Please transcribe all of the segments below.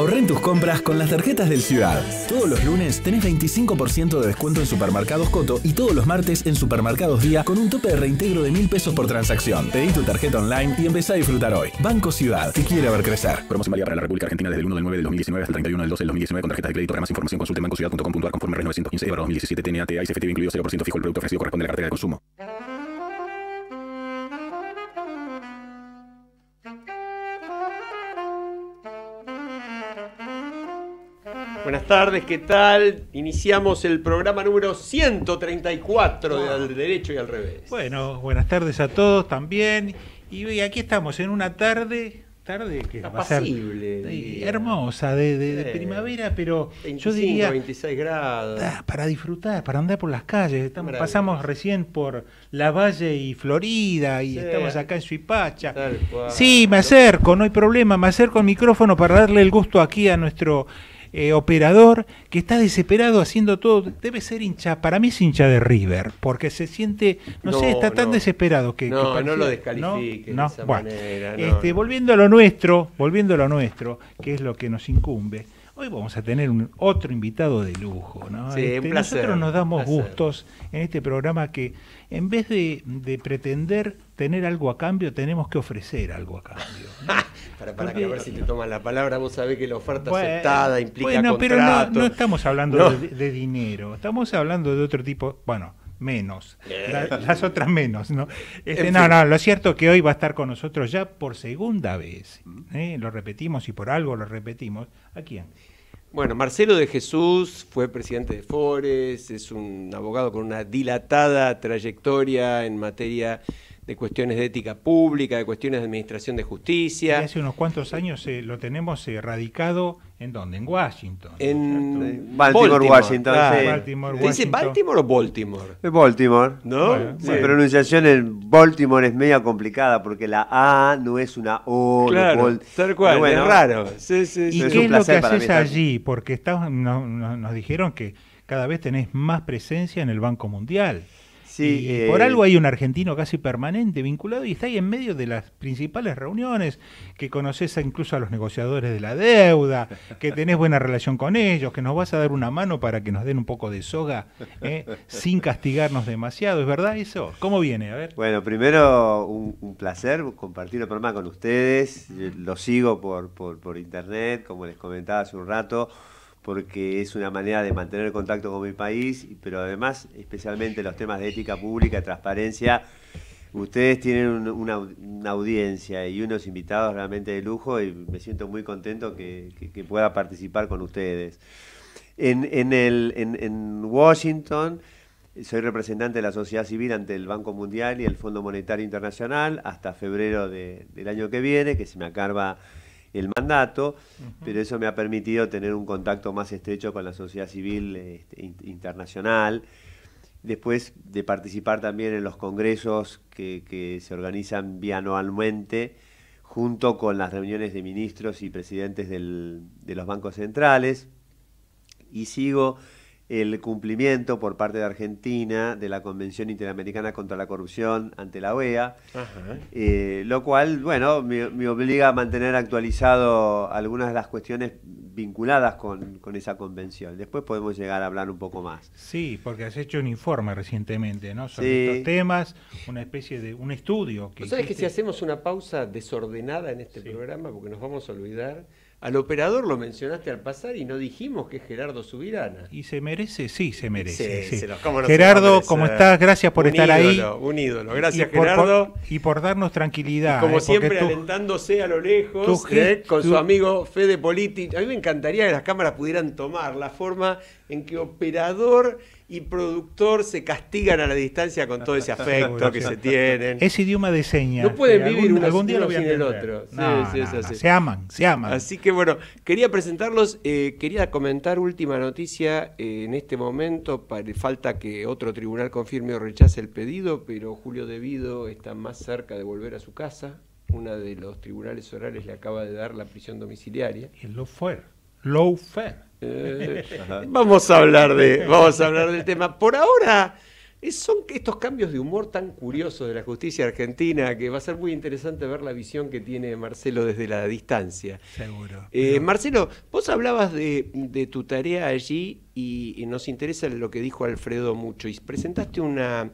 Ahorra en tus compras con las tarjetas del Ciudad. Todos los lunes tenés 25% de descuento en supermercados Coto y todos los martes en supermercados Día con un tope de reintegro de mil pesos por transacción. Pedí tu tarjeta online y empezá a disfrutar hoy. Banco Ciudad, te quiere ver crecer. Promoción válida para la República Argentina desde el 1 del 9 del 2019 hasta el 31 del 12 del 2019 con tarjetas de crédito. Para más información consulte en bancociudad.com.ar conforme RES 915 2017 incluido 0% fijo el producto ofrecido corresponde a la cartera de consumo. Buenas tardes, ¿qué tal? Iniciamos el programa número 134 de Al Derecho y Al Revés. Bueno, buenas tardes a todos también. Y aquí estamos en una tarde, tarde que va a ser hermosa, de, primavera, pero yo diría... 26 grados. Ah, para disfrutar, para andar por las calles. pasamos recién por La Valle y Florida y estamos acá en Suipacha. Sí, me acerco, no hay problema, me acerco al micrófono para darle el gusto aquí a nuestro eh, operador que está desesperado haciendo todo. Debe ser hincha, para mí es hincha de River, porque se siente, no, sé, está tan desesperado que. No, no lo descalifique bueno, este, volviendo a lo nuestro, volviendo a lo nuestro, que es lo que nos incumbe. Hoy vamos a tener un, otro invitado de lujo, ¿no? Este, nosotros nos damos gustos en este programa que en vez de, pretender tener algo a cambio, tenemos que ofrecer algo a cambio. para, que a ver si te toman la palabra, vos sabés que la oferta aceptada implica bueno, pero no, no, estamos hablando de, dinero, estamos hablando de otro tipo, bueno, menos, las otras menos, ¿no? Este, no, no, lo cierto es que hoy va a estar con nosotros ya por segunda vez, mm. ¿eh? lo repetimos y por algo lo repetimos, ¿a quién? Bueno, Marcelo de Jesús fue presidente de Fores, es un abogado con una dilatada trayectoria en materia de cuestiones de ética pública, de cuestiones de administración de justicia. hace unos cuantos años eh, lo tenemos erradicado en dónde? En Washington. En Baltimore, Washington. Ah, Baltimore, ¿Dice Baltimore o Baltimore? Baltimore. ¿No? La pronunciación en Baltimore es media complicada porque la A no es una O. Claro, bueno, raro. ¿Y qué es, lo que haces allí? Porque nos dijeron que cada vez tenés más presencia en el Banco Mundial. Eh, por algo hay un argentino casi permanente vinculado y está ahí en medio de las principales reuniones, que conoces incluso a los negociadores de la deuda, que tenés buena relación con ellos, que nos vas a dar una mano para que nos den un poco de soga ¿eh? sin castigarnos demasiado. ¿Es verdad eso? ¿Cómo viene? A ver. Bueno, primero un, placer compartir el programa con ustedes. Lo sigo por, por, por internet, como les comentaba hace un rato porque es una manera de mantener contacto con mi país, pero además, especialmente los temas de ética pública, transparencia, ustedes tienen una, audiencia y unos invitados realmente de lujo y me siento muy contento que, pueda participar con ustedes. En, Washington soy representante de la sociedad civil ante el Banco Mundial y el Fondo Monetario Internacional hasta febrero del año que viene, que se me acaba el mandato, pero eso me ha permitido tener un contacto más estrecho con la sociedad civil este, internacional. Después de participar también en los congresos que, se organizan bianualmente, junto con las reuniones de ministros y presidentes de los bancos centrales. Y sigo el cumplimiento por parte de Argentina de la Convención Interamericana contra la Corrupción ante la OEA, eh, lo cual, bueno, me, obliga a mantener actualizado algunas de las cuestiones vinculadas con, esa convención. Después podemos llegar a hablar un poco más. Sí, porque has hecho un informe recientemente, ¿no? Sobre estos temas, una especie de un estudio. Que ¿Sabes que si hacemos una pausa desordenada en este programa, porque nos vamos a olvidar al operador lo mencionaste al pasar y no dijimos que es Gerardo Subirana. Y se merece, sí, se merece. Gerardo, ¿cómo estás? Gracias por estar ahí. Un ídolo, gracias Gerardo. y por darnos tranquilidad. como eh, siempre, alentándose a lo lejos, eh, con su amigo Fede Politi. A mí me encantaría que las cámaras pudieran tomar la forma en que operador y productor se castigan a la distancia con todo ese afecto que se tienen. Es idioma de señas. No pueden vivir algún, día sin el otro. Se aman, se aman. Así que bueno, quería presentarlos, eh, quería comentar última noticia eh, en este momento, para, falta que otro tribunal confirme o rechace el pedido, pero Julio Devido está más cerca de volver a su casa. Una de los tribunales orales le acaba de dar la prisión domiciliaria. El lo fue. Low fue vamos a hablar de, vamos a hablar del tema. Por ahora eh, son estos cambios de humor tan curiosos de la justicia argentina que va a ser muy interesante ver la visión que tiene Marcelo desde la distancia. Seguro. Eh, Marcelo, vos hablabas de, tu tarea allí y, nos interesa lo que dijo Alfredo mucho. Y presentaste una,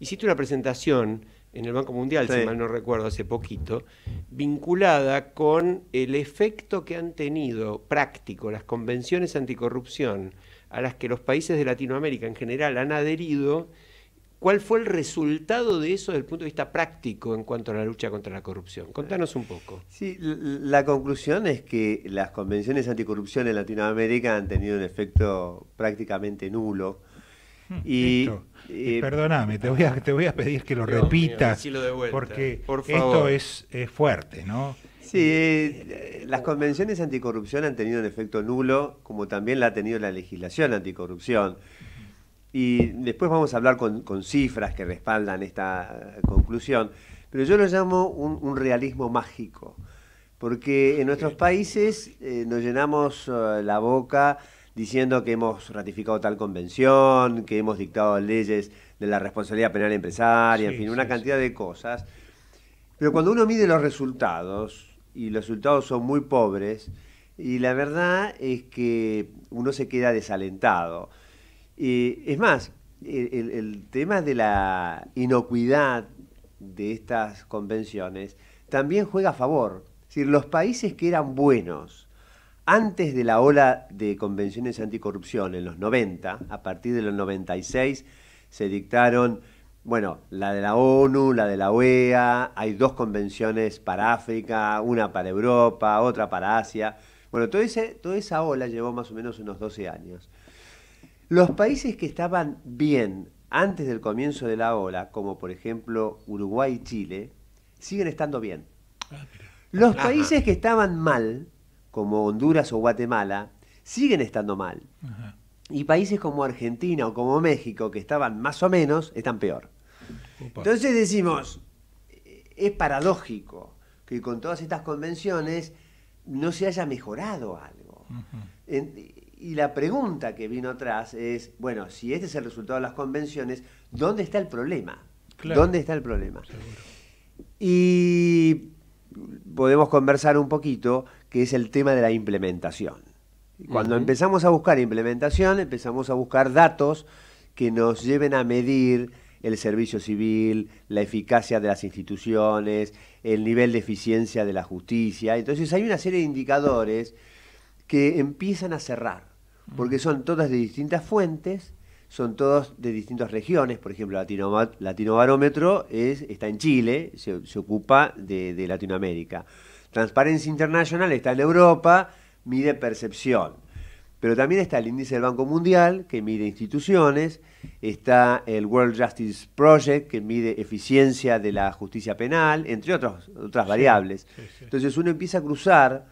hiciste una presentación en el Banco Mundial, si mal no recuerdo, hace poquito, vinculada con el efecto que han tenido práctico las convenciones anticorrupción a las que los países de Latinoamérica en general han adherido, ¿cuál fue el resultado de eso desde el punto de vista práctico en cuanto a la lucha contra la corrupción? Contanos un poco. Sí, la conclusión es que las convenciones anticorrupción en Latinoamérica han tenido un efecto prácticamente nulo. Hmm, y eh, Perdóname, te voy, a, pedir que lo repitas, porque esto es, eh, fuerte, ¿no? Sí, eh, las convenciones anticorrupción han tenido un efecto nulo, como también la ha tenido la legislación anticorrupción. Y después vamos a hablar con, cifras que respaldan esta eh, conclusión, pero yo lo llamo un, realismo mágico, porque en nuestros países nos llenamos la boca diciendo que hemos ratificado tal convención, que hemos dictado leyes de la responsabilidad penal empresaria, en fin, una cantidad de cosas. Pero cuando uno mide los resultados, y los resultados son muy pobres, y la verdad es que uno se queda desalentado. y es más, el, el, tema de la inocuidad de estas convenciones también juega a favor. Es decir, los países que eran buenos antes de la ola de convenciones anticorrupción en los 90, a partir de los 96, se dictaron, bueno, la de la ONU, la de la OEA, hay dos convenciones para África, una para Europa, otra para Asia. Bueno, todo toda esa ola llevó más o menos unos 12 años. Los países que estaban bien antes del comienzo de la ola, como por ejemplo Uruguay y Chile, siguen estando bien. Ah, los países que estaban mal como Honduras o Guatemala siguen estando mal. Y países como Argentina o como México, que estaban más o menos, están peor. Entonces decimos, eh, es paradójico que con todas estas convenciones no se haya mejorado algo. y la pregunta que vino atrás es, bueno, si este es el resultado de las convenciones, ¿dónde está el problema? ¿Dónde está el problema? Y podemos conversar un poquito que es el tema de la implementación. Cuando empezamos a buscar implementación, empezamos a buscar datos que nos lleven a medir el servicio civil, la eficacia de las instituciones, el nivel de eficiencia de la justicia. Entonces hay una serie de indicadores que empiezan a cerrar, porque son todas de distintas fuentes, son todos de distintas regiones, por ejemplo, Latino, Barómetro está en Chile, se, ocupa de Latinoamérica. Transparencia International está en Europa, mide percepción. Pero también está el índice del Banco Mundial, que mide instituciones, está el World Justice Project, que mide eficiencia de la justicia penal, entre otras otras variables. Entonces uno empieza a cruzar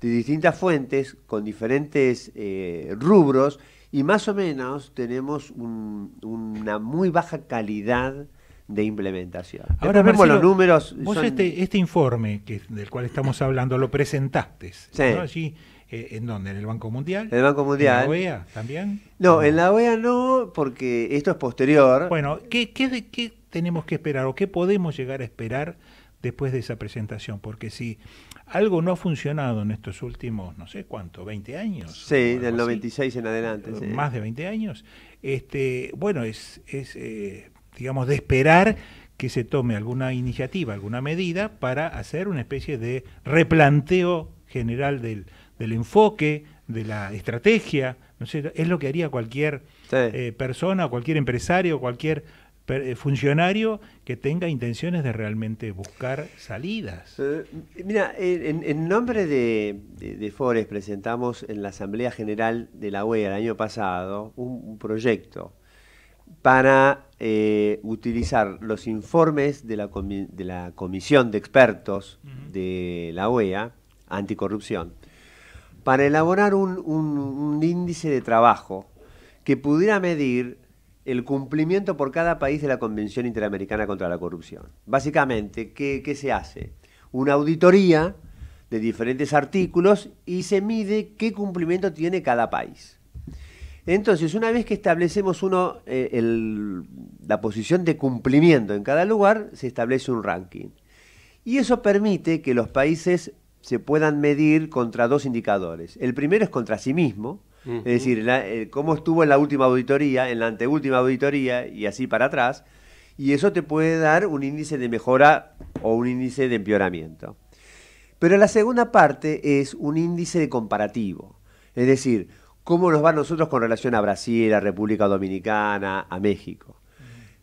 de distintas fuentes, con diferentes eh, rubros, y más o menos tenemos una muy baja calidad de implementación. Ahora vemos los números. Vos este, este, informe que, del cual estamos hablando lo presentaste sí. ¿no? allí. Eh, ¿En dónde? ¿En el Banco Mundial? En el Banco Mundial. la OEA también? No, en la OEA no, porque esto es posterior. Bueno, ¿qué, qué, tenemos que esperar o qué podemos llegar a esperar después de esa presentación? Porque si algo no ha funcionado en estos últimos, no sé cuánto, 20 años. Sí, del 96 en adelante. Eh, más de 20 años. Este, bueno, es, es eh, digamos, de esperar que se tome alguna iniciativa, alguna medida para hacer una especie de replanteo general del, enfoque, de la estrategia. No sé, es lo que haría cualquier eh, persona, cualquier empresario, cualquier eh, funcionario que tenga intenciones de realmente buscar salidas. mira, en, nombre de, de, Fores presentamos en la Asamblea General de la OEA el año pasado un proyecto para eh, utilizar los informes de la, Comisión de Expertos de la OEA, anticorrupción, para elaborar un, índice de trabajo que pudiera medir el cumplimiento por cada país de la Convención Interamericana contra la Corrupción. Básicamente, ¿qué, se hace? Una auditoría de diferentes artículos y se mide qué cumplimiento tiene cada país. Entonces, una vez que establecemos uno eh, la posición de cumplimiento en cada lugar, se establece un ranking. Y eso permite que los países se puedan medir contra dos indicadores. El primero es contra sí mismo, es decir, eh, cómo estuvo en la última auditoría, en la anteúltima auditoría y así para atrás, y eso te puede dar un índice de mejora o un índice de empeoramiento. Pero la segunda parte es un índice de comparativo, es decir, cómo nos va a nosotros con relación a Brasil, a República Dominicana, a México.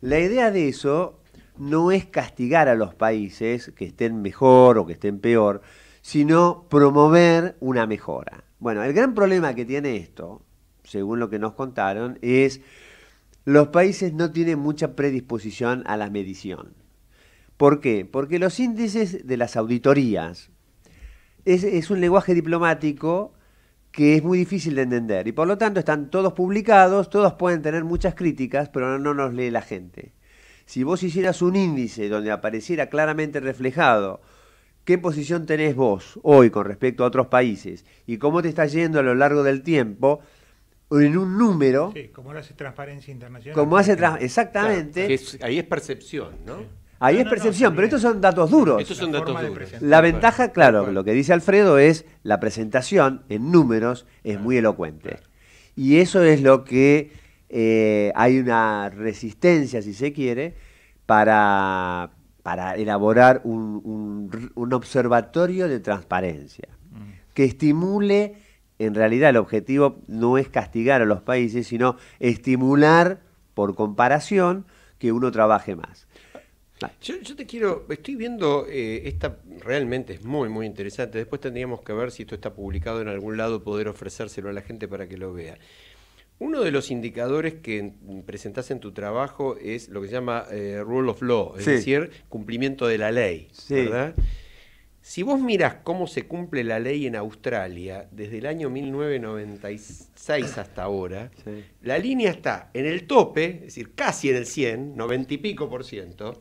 La idea de eso no es castigar a los países que estén mejor o que estén peor, sino promover una mejora. Bueno, el gran problema que tiene esto, según lo que nos contaron, es los países no tienen mucha predisposición a la medición. ¿Por qué? Porque los índices de las auditorías es un lenguaje diplomático que es muy difícil de entender. Y por lo tanto están todos publicados, todos pueden tener muchas críticas, pero no nos lee la gente. Si vos hicieras un índice donde apareciera claramente reflejado qué posición tenés vos hoy con respecto a otros países y cómo te está yendo a lo largo del tiempo, en un número. Sí, como lo hace Transparencia Internacional. Como hace. Exactamente. ahí es percepción, ¿no? Ahí es percepción, pero estos son datos duros. Estos son datos La ventaja, claro, lo que dice Alfredo es la presentación en números es muy elocuente. Y eso es lo que eh, hay una resistencia, si se quiere, para, elaborar un observatorio de transparencia mm. que estimule, en realidad el objetivo no es castigar a los países, sino estimular por comparación que uno trabaje más. Yo, te quiero, estoy viendo, eh, esta realmente es muy, muy interesante. Después tendríamos que ver si esto está publicado en algún lado, poder ofrecérselo a la gente para que lo vea. Uno de los indicadores que presentás en tu trabajo es lo que se llama eh, rule of law, es decir, cumplimiento de la ley, Si vos mirás cómo se cumple la ley en Australia desde el año 1996 hasta ahora, la línea está en el tope, es decir, casi en el 100, 90 y pico por ciento,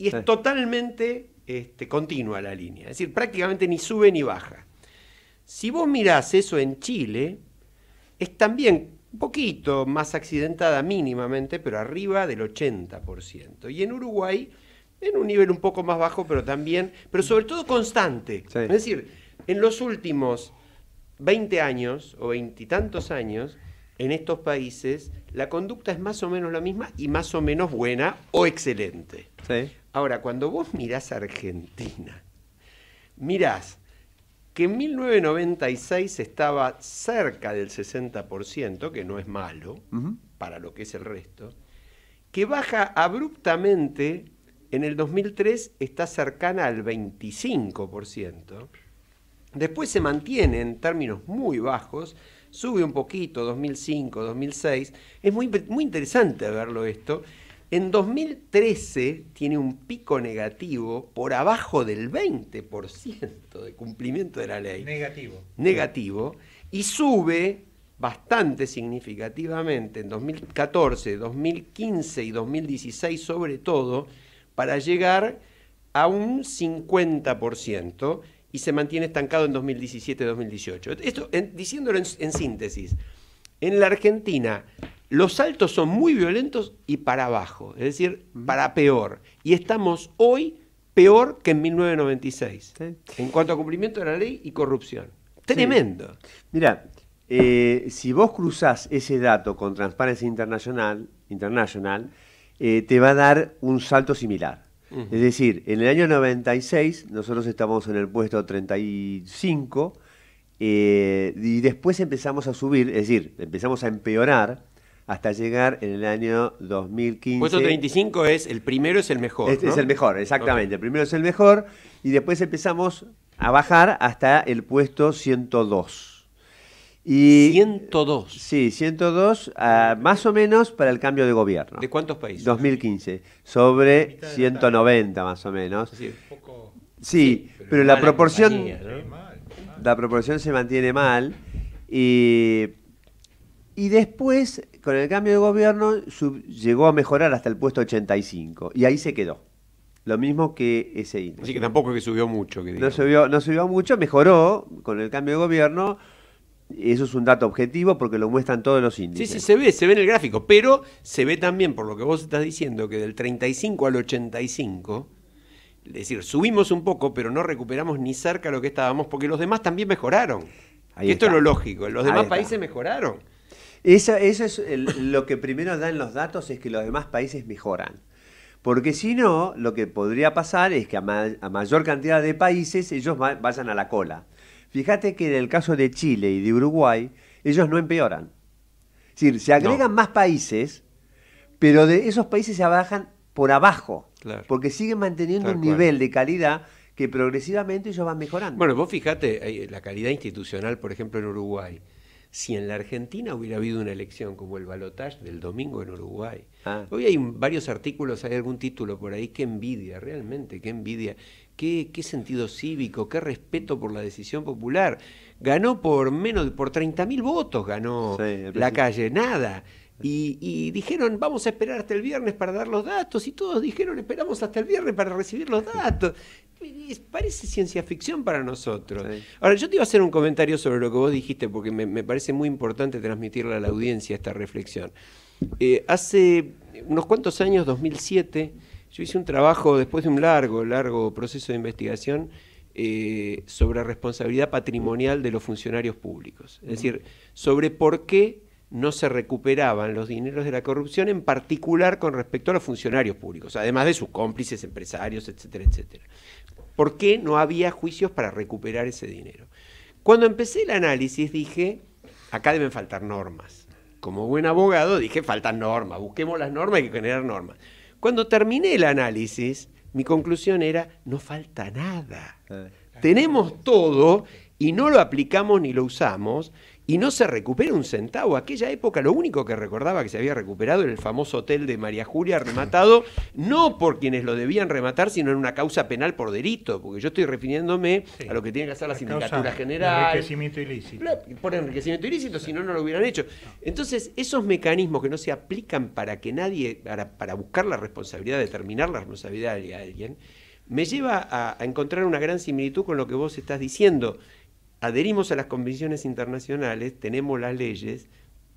y es totalmente este, continua la línea, es decir, prácticamente ni sube ni baja. Si vos mirás eso en Chile, es también un poquito más accidentada mínimamente, pero arriba del 80%. Y en Uruguay, en un nivel un poco más bajo, pero también, pero sobre todo constante. Es decir, en los últimos 20 años o veintitantos años, en estos países la conducta es más o menos la misma y más o menos buena o excelente. Sí. Ahora, cuando vos mirás a Argentina, mirás que en 1996 estaba cerca del 60%, que no es malo para lo que es el resto, que baja abruptamente, en el 2003 está cercana al 25%, después se mantiene en términos muy bajos, sube un poquito, 2005, 2006, es muy, muy interesante verlo esto, en 2013 tiene un pico negativo por abajo del 20% de cumplimiento de la ley. Negativo. Negativo. Y sube bastante significativamente en 2014, 2015 y 2016 sobre todo, para llegar a un 50% y se mantiene estancado en 2017-2018. Esto, diciéndolo en síntesis, en la Argentina los saltos son muy violentos y para abajo, es decir, para peor. Y estamos hoy peor que en 1996 en cuanto a cumplimiento de la ley y corrupción. Tremendo. Mira, eh, si vos cruzás ese dato con Transparencia International, eh, te va a dar un salto similar. Es decir, en el año 96 nosotros estamos en el puesto 35 eh, y después empezamos a subir, es decir, empezamos a empeorar hasta llegar en el año 2015. Puesto 35 es el primero es el mejor. Es, el mejor, exactamente. El primero es el mejor y después empezamos a bajar hasta el puesto 102. Y, 102. Sí, 102, ah, más o menos para el cambio de gobierno. ¿De cuántos países? 2015, sobre 190 más o menos. Sí, pero, la proporción la proporción se mantiene mal y y después, con el cambio de gobierno, llegó a mejorar hasta el puesto 85. Y ahí se quedó. Lo mismo que ese índice. Así que tampoco es que subió mucho. Que no, subió, no subió mucho, mejoró con el cambio de gobierno. Eso es un dato objetivo porque lo muestran todos los índices. Sí, sí, se ve, se ve en el gráfico, pero se ve también, por lo que vos estás diciendo, que del 35 al 85, es decir, subimos un poco, pero no recuperamos ni cerca lo que estábamos, porque los demás también mejoraron. Ahí esto es lo lógico, los demás países mejoraron. Eso, es lo que primero dan los datos, es que los demás países mejoran. Porque si no, lo que podría pasar es que a, mayor cantidad de países ellos vayan a la cola. Fíjate que en el caso de Chile y de Uruguay, ellos no empeoran. Es decir, se agregan más países, pero de esos países se bajan por abajo, porque siguen manteniendo un nivel de calidad que progresivamente ellos van mejorando. Bueno, vos fíjate eh, la calidad institucional, por ejemplo, en Uruguay si en la Argentina hubiera habido una elección como el balotaje del domingo en Uruguay. Ah. Hoy hay varios artículos, hay algún título por ahí, qué envidia, realmente, qué envidia, qué, sentido cívico, qué respeto por la decisión popular. Ganó por menos, por 30.000 votos ganó la calle, nada. Y, y, dijeron, vamos a esperar hasta el viernes para dar los datos, y todos dijeron, esperamos hasta el viernes para recibir los datos parece ciencia ficción para nosotros. Ahora, yo te iba a hacer un comentario sobre lo que vos dijiste, porque me, parece muy importante transmitirle a la audiencia esta reflexión. Eh, hace unos cuantos años, 2007, yo hice un trabajo, después de un largo, largo proceso de investigación, sobre eh, sobre responsabilidad patrimonial de los funcionarios públicos. Es decir, sobre por qué no se recuperaban los dineros de la corrupción, en particular con respecto a los funcionarios públicos, además de sus cómplices, empresarios, etcétera, etcétera por qué no había juicios para recuperar ese dinero. Cuando empecé el análisis dije, acá deben faltar normas. Como buen abogado dije, faltan normas, busquemos las normas, hay que generar normas. Cuando terminé el análisis, mi conclusión era, no falta nada. Eh. Tenemos todo y no lo aplicamos ni lo usamos, y no se recupera un centavo. Aquella época lo único que recordaba que se había recuperado era el famoso hotel de María Julia rematado, no por quienes lo debían rematar, sino en una causa penal por delito, porque yo estoy refiriéndome a lo que tiene que hacer la, la sindicatura general. Enriquecimiento ilícito. Por enriquecimiento ilícito, si no, no lo hubieran hecho. Entonces, esos mecanismos que no se aplican para que nadie, para, buscar la responsabilidad, determinar la responsabilidad de alguien, me lleva a, a encontrar una gran similitud con lo que vos estás diciendo adherimos a las convenciones internacionales, tenemos las leyes,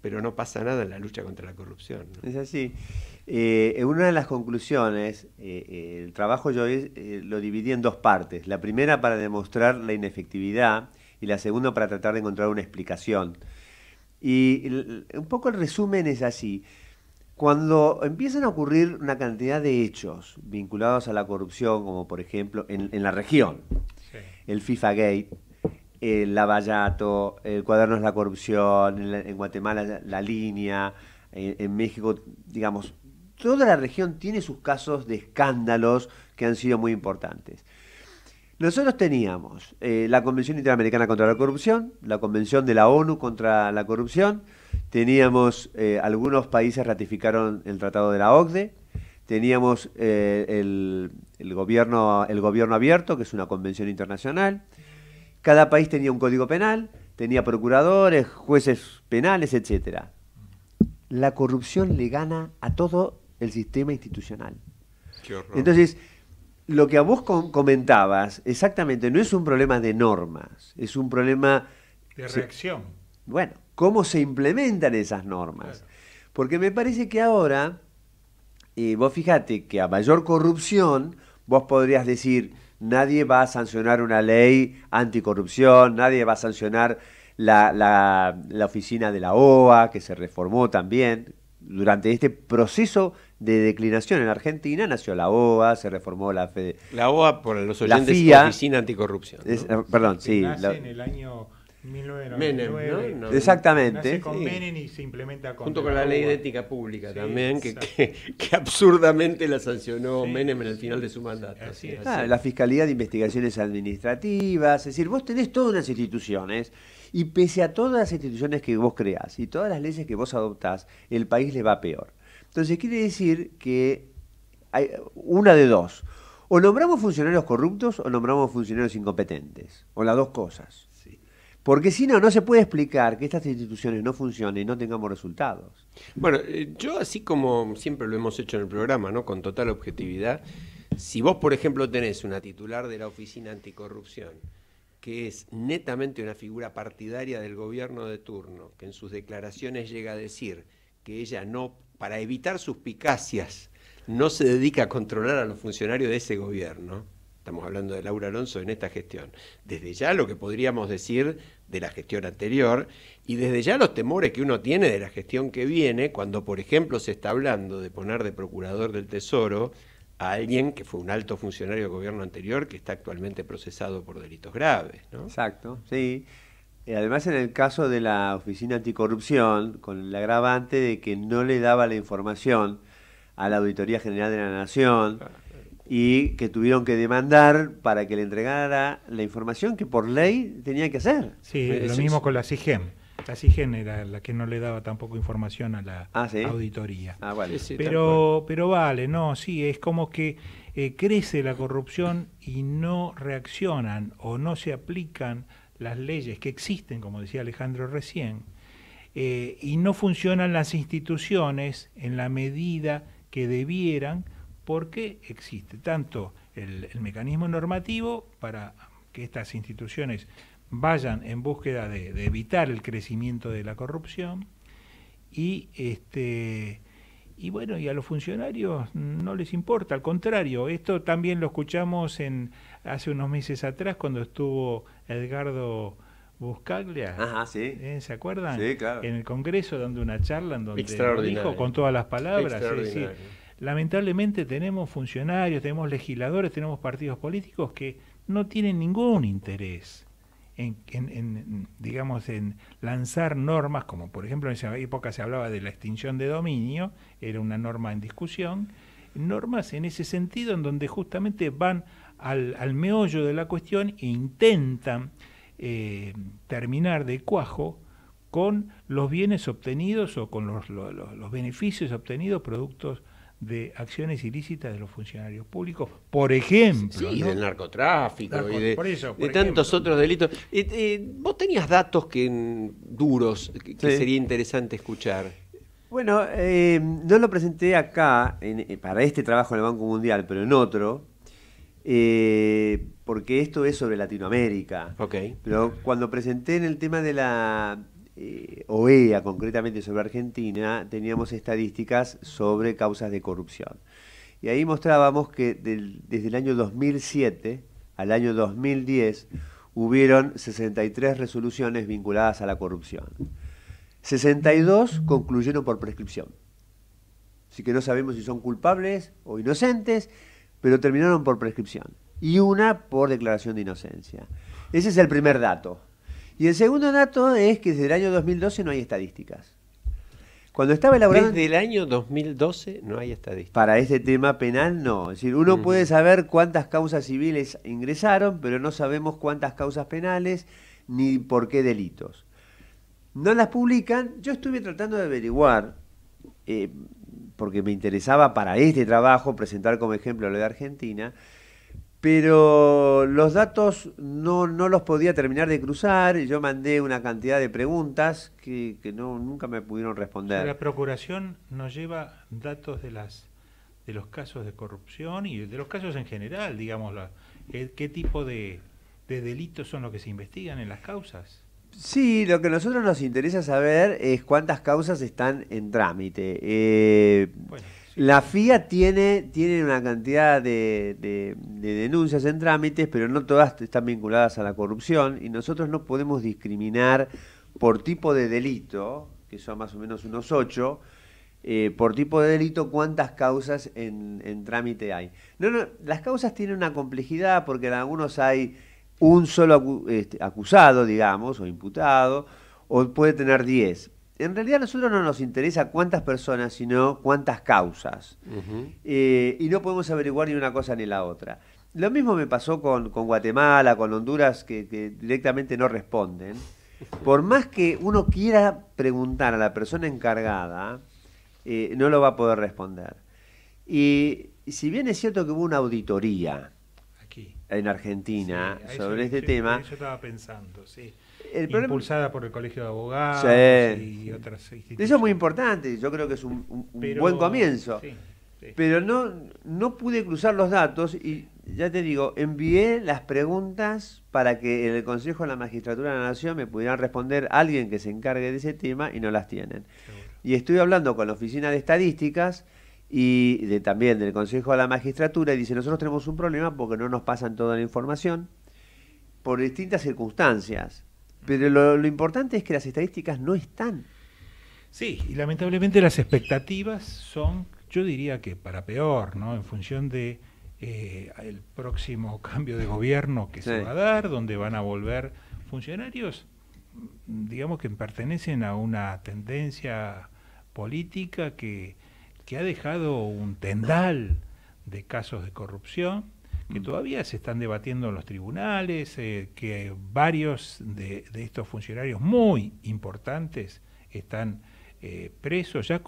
pero no pasa nada en la lucha contra la corrupción. Es así. Eh, en una de las conclusiones, eh, eh, el trabajo yo lo dividí en dos partes. La primera para demostrar la inefectividad y la segunda para tratar de encontrar una explicación. Y un poco el resumen es así. Cuando empiezan a ocurrir una cantidad de hechos vinculados a la corrupción, como por ejemplo en, la región, el FIFA Gate, el Lavallato, el cuaderno de la Corrupción, en, Guatemala la, línea, en, México, digamos, toda la región tiene sus casos de escándalos que han sido muy importantes. Nosotros teníamos eh, la Convención Interamericana contra la Corrupción, la Convención de la ONU contra la Corrupción, teníamos, eh, algunos países ratificaron el Tratado de la OCDE, teníamos eh, el Gobierno Abierto, que es una convención internacional, cada país tenía un código penal, tenía procuradores, jueces penales, etc. La corrupción le gana a todo el sistema institucional. Entonces, lo que a vos comentabas, exactamente, no es un problema de normas, es un problema... De reacción. bueno, ¿cómo se implementan esas normas? Porque me parece que ahora, eh, vos fijate que a mayor corrupción, vos podrías decir, nadie va a sancionar una ley anticorrupción, nadie va a sancionar la, la, oficina de la OA, que se reformó también. Durante este proceso de declinación en Argentina nació la OA, se reformó la FED. La OA, por los oyentes, la Oficina Anticorrupción. Eh, perdón, sí. en el año Menem, Exactamente. con y se implementa con Junto con la, ley de ética pública también, que, absurdamente la sancionó Menem en el final de su mandato. Ah, la Fiscalía de Investigaciones Administrativas, es decir, vos tenés todas las instituciones y pese a todas las instituciones que vos creás y todas las leyes que vos adoptás, el país le va peor. Entonces quiere decir que hay una de dos. O nombramos funcionarios corruptos o nombramos funcionarios incompetentes. O las dos cosas. Porque si no, no se puede explicar que estas instituciones no funcionen y no tengamos resultados. Bueno, eh, yo así como siempre lo hemos hecho en el programa, ¿no? Con total objetividad, si vos, por ejemplo, tenés una titular de la Oficina Anticorrupción, que es netamente una figura partidaria del gobierno de turno, que en sus declaraciones llega a decir que ella no, para evitar sus suspicacias, no se dedica a controlar a los funcionarios de ese gobierno, estamos hablando de Laura Alonso en esta gestión. Desde ya lo que podríamos decir de la gestión anterior y desde ya los temores que uno tiene de la gestión que viene cuando, por ejemplo, se está hablando de poner de procurador del Tesoro a alguien que fue un alto funcionario del gobierno anterior que está actualmente procesado por delitos graves. Exacto, sí. Además, en el caso de la Oficina Anticorrupción, con el agravante de que no le daba la información a la Auditoría General de la Nación, y que tuvieron que demandar para que le entregara la información que por ley tenía que hacer. Sí, lo mismo con la CIGEM. La CIGEM era la que no le daba tampoco información a la ah, auditoría. Ah, vale. pero, pero vale, no, sí, es como que eh, crece la corrupción y no reaccionan o no se aplican las leyes que existen, como decía Alejandro recién, eh, y no funcionan las instituciones en la medida que debieran porque existe tanto el, mecanismo normativo para que estas instituciones vayan en búsqueda de, evitar el crecimiento de la corrupción y este y bueno, y a los funcionarios no les importa, al contrario, esto también lo escuchamos en hace unos meses atrás cuando estuvo Edgardo Buscaglia. ¿eh? ¿Se acuerdan? Sí, claro. En el Congreso dando una charla en donde dijo con todas las palabras, Lamentablemente tenemos funcionarios, tenemos legisladores, tenemos partidos políticos que no tienen ningún interés en, digamos en lanzar normas como por ejemplo en esa época se hablaba de la extinción de dominio era una norma en discusión normas en ese sentido en donde justamente van al, meollo de la cuestión e intentan eh, terminar de cuajo con los bienes obtenidos o con los, los beneficios obtenidos productos de acciones ilícitas de los funcionarios públicos, por ejemplo. Sí, del narcotráfico y de, tantos otros delitos. vos tenías datos que mm, duros que, sería interesante escuchar. Bueno, eh, no lo presenté acá eh, para este trabajo en el Banco Mundial, pero en otro, eh, porque esto es sobre Latinoamérica. Ok. Pero cuando presenté en el tema de la eh, OEA, concretamente sobre Argentina, teníamos estadísticas sobre causas de corrupción. Y ahí mostrábamos que desde el año 2007 al año 2010 hubieron 63 resoluciones vinculadas a la corrupción. 62 concluyeron por prescripción. Así que no sabemos si son culpables o inocentes, pero terminaron por prescripción. Y una por declaración de inocencia. Ese es el primer dato. Y el segundo dato es que desde el año 2012 no hay estadísticas. Cuando estaba elaborando. Desde el año 2012 no hay estadísticas. Para este tema penal, no. Es decir, uno puede saber cuántas causas civiles ingresaron, pero no sabemos cuántas causas penales ni por qué delitos. No las publican. Yo estuve tratando de averiguar, eh, porque me interesaba para este trabajo presentar como ejemplo lo de Argentina pero los datos no, no, los podía terminar de cruzar. Yo mandé una cantidad de preguntas que, que no, nunca me pudieron responder. la Procuración nos lleva datos de, las, de los casos de corrupción y de los casos en general, digamos, qué, tipo de, delitos son los que se investigan en las causas. Sí, lo que a nosotros nos interesa saber es cuántas causas están en trámite. Eh, bueno la FIA tiene, tiene una cantidad de, denuncias en trámites, pero no todas están vinculadas a la corrupción y nosotros no podemos discriminar por tipo de delito, que son más o menos unos ocho, eh, por tipo de delito cuántas causas en, trámite hay. No, las causas tienen una complejidad porque en algunos hay un solo este, acusado, digamos, o imputado, o puede tener diez en realidad a nosotros no nos interesa cuántas personas, sino cuántas causas. Eh, y no podemos averiguar ni una cosa ni la otra. Lo mismo me pasó con, Guatemala, con Honduras, que, directamente no responden. Por más que uno quiera preguntar a la persona encargada, eh, no lo va a poder responder. Y si bien es cierto que hubo una auditoría en Argentina sobre este tema, yo estaba pensando, sí impulsada por el Colegio de Abogados y otras instituciones. Eso es muy importante, yo creo que es un, buen comienzo. Pero no, pude cruzar los datos y ya te digo, envié las preguntas para que en el Consejo de la Magistratura de la Nación me pudieran responder alguien que se encargue de ese tema y no las tienen. Y estoy hablando con la Oficina de Estadísticas y también del Consejo de la Magistratura y dice, nosotros tenemos un problema porque no nos pasan toda la información por distintas circunstancias pero lo, importante es que las estadísticas no están. Sí, y lamentablemente las expectativas son, yo diría que para peor, ¿no? En función de eh, el próximo cambio de gobierno que se va a dar, donde van a volver funcionarios, digamos que pertenecen a una tendencia política que, que ha dejado un tendal de casos de corrupción que todavía se están debatiendo en los tribunales, eh, que varios de, estos funcionarios muy importantes están eh, presos, ya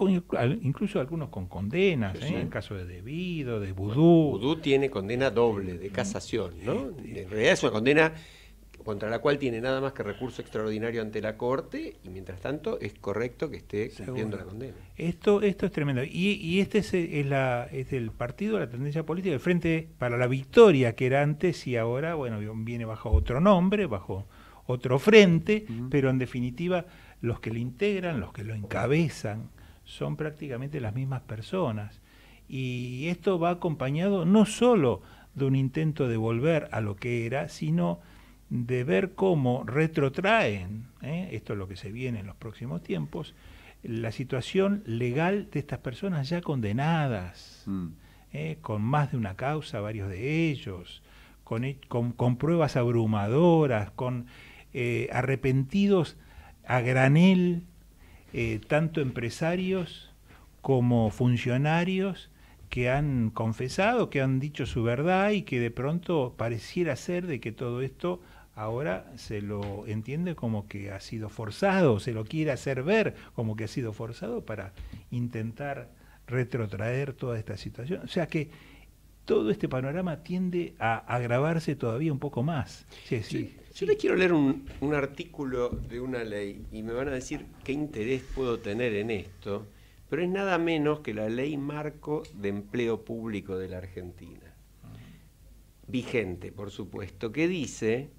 incluso algunos con condenas, ¿eh? en el caso de Debido, de Vudú. Vudú tiene condena doble de mm. casación, ¿no? en realidad es una condena contra la cual tiene nada más que recurso extraordinario ante la Corte y mientras tanto es correcto que esté cumpliendo la condena. Esto, esto es tremendo. Y, este es, el partido, la tendencia política, el Frente para la Victoria que era antes y ahora, bueno, viene bajo otro nombre, bajo otro frente, pero en definitiva los que lo integran, los que lo encabezan, son prácticamente las mismas personas. Y esto va acompañado no solo de un intento de volver a lo que era, sino de ver cómo retrotraen, ¿eh? esto es lo que se viene en los próximos tiempos, la situación legal de estas personas ya condenadas, mm. ¿eh? con más de una causa, varios de ellos, con, pruebas abrumadoras, con eh, arrepentidos a granel, tanto empresarios como funcionarios, que han confesado, que han dicho su verdad y que de pronto pareciera ser de que todo esto ahora se lo entiende como que ha sido forzado, se lo quiere hacer ver como que ha sido forzado para intentar retrotraer toda esta situación. O sea que todo este panorama tiende a agravarse todavía un poco más. Sí, Yo, les quiero leer un, un, artículo de una ley y me van a decir qué interés puedo tener en esto, pero es nada menos que la ley marco de empleo público de la Argentina, ah. vigente por supuesto, que dice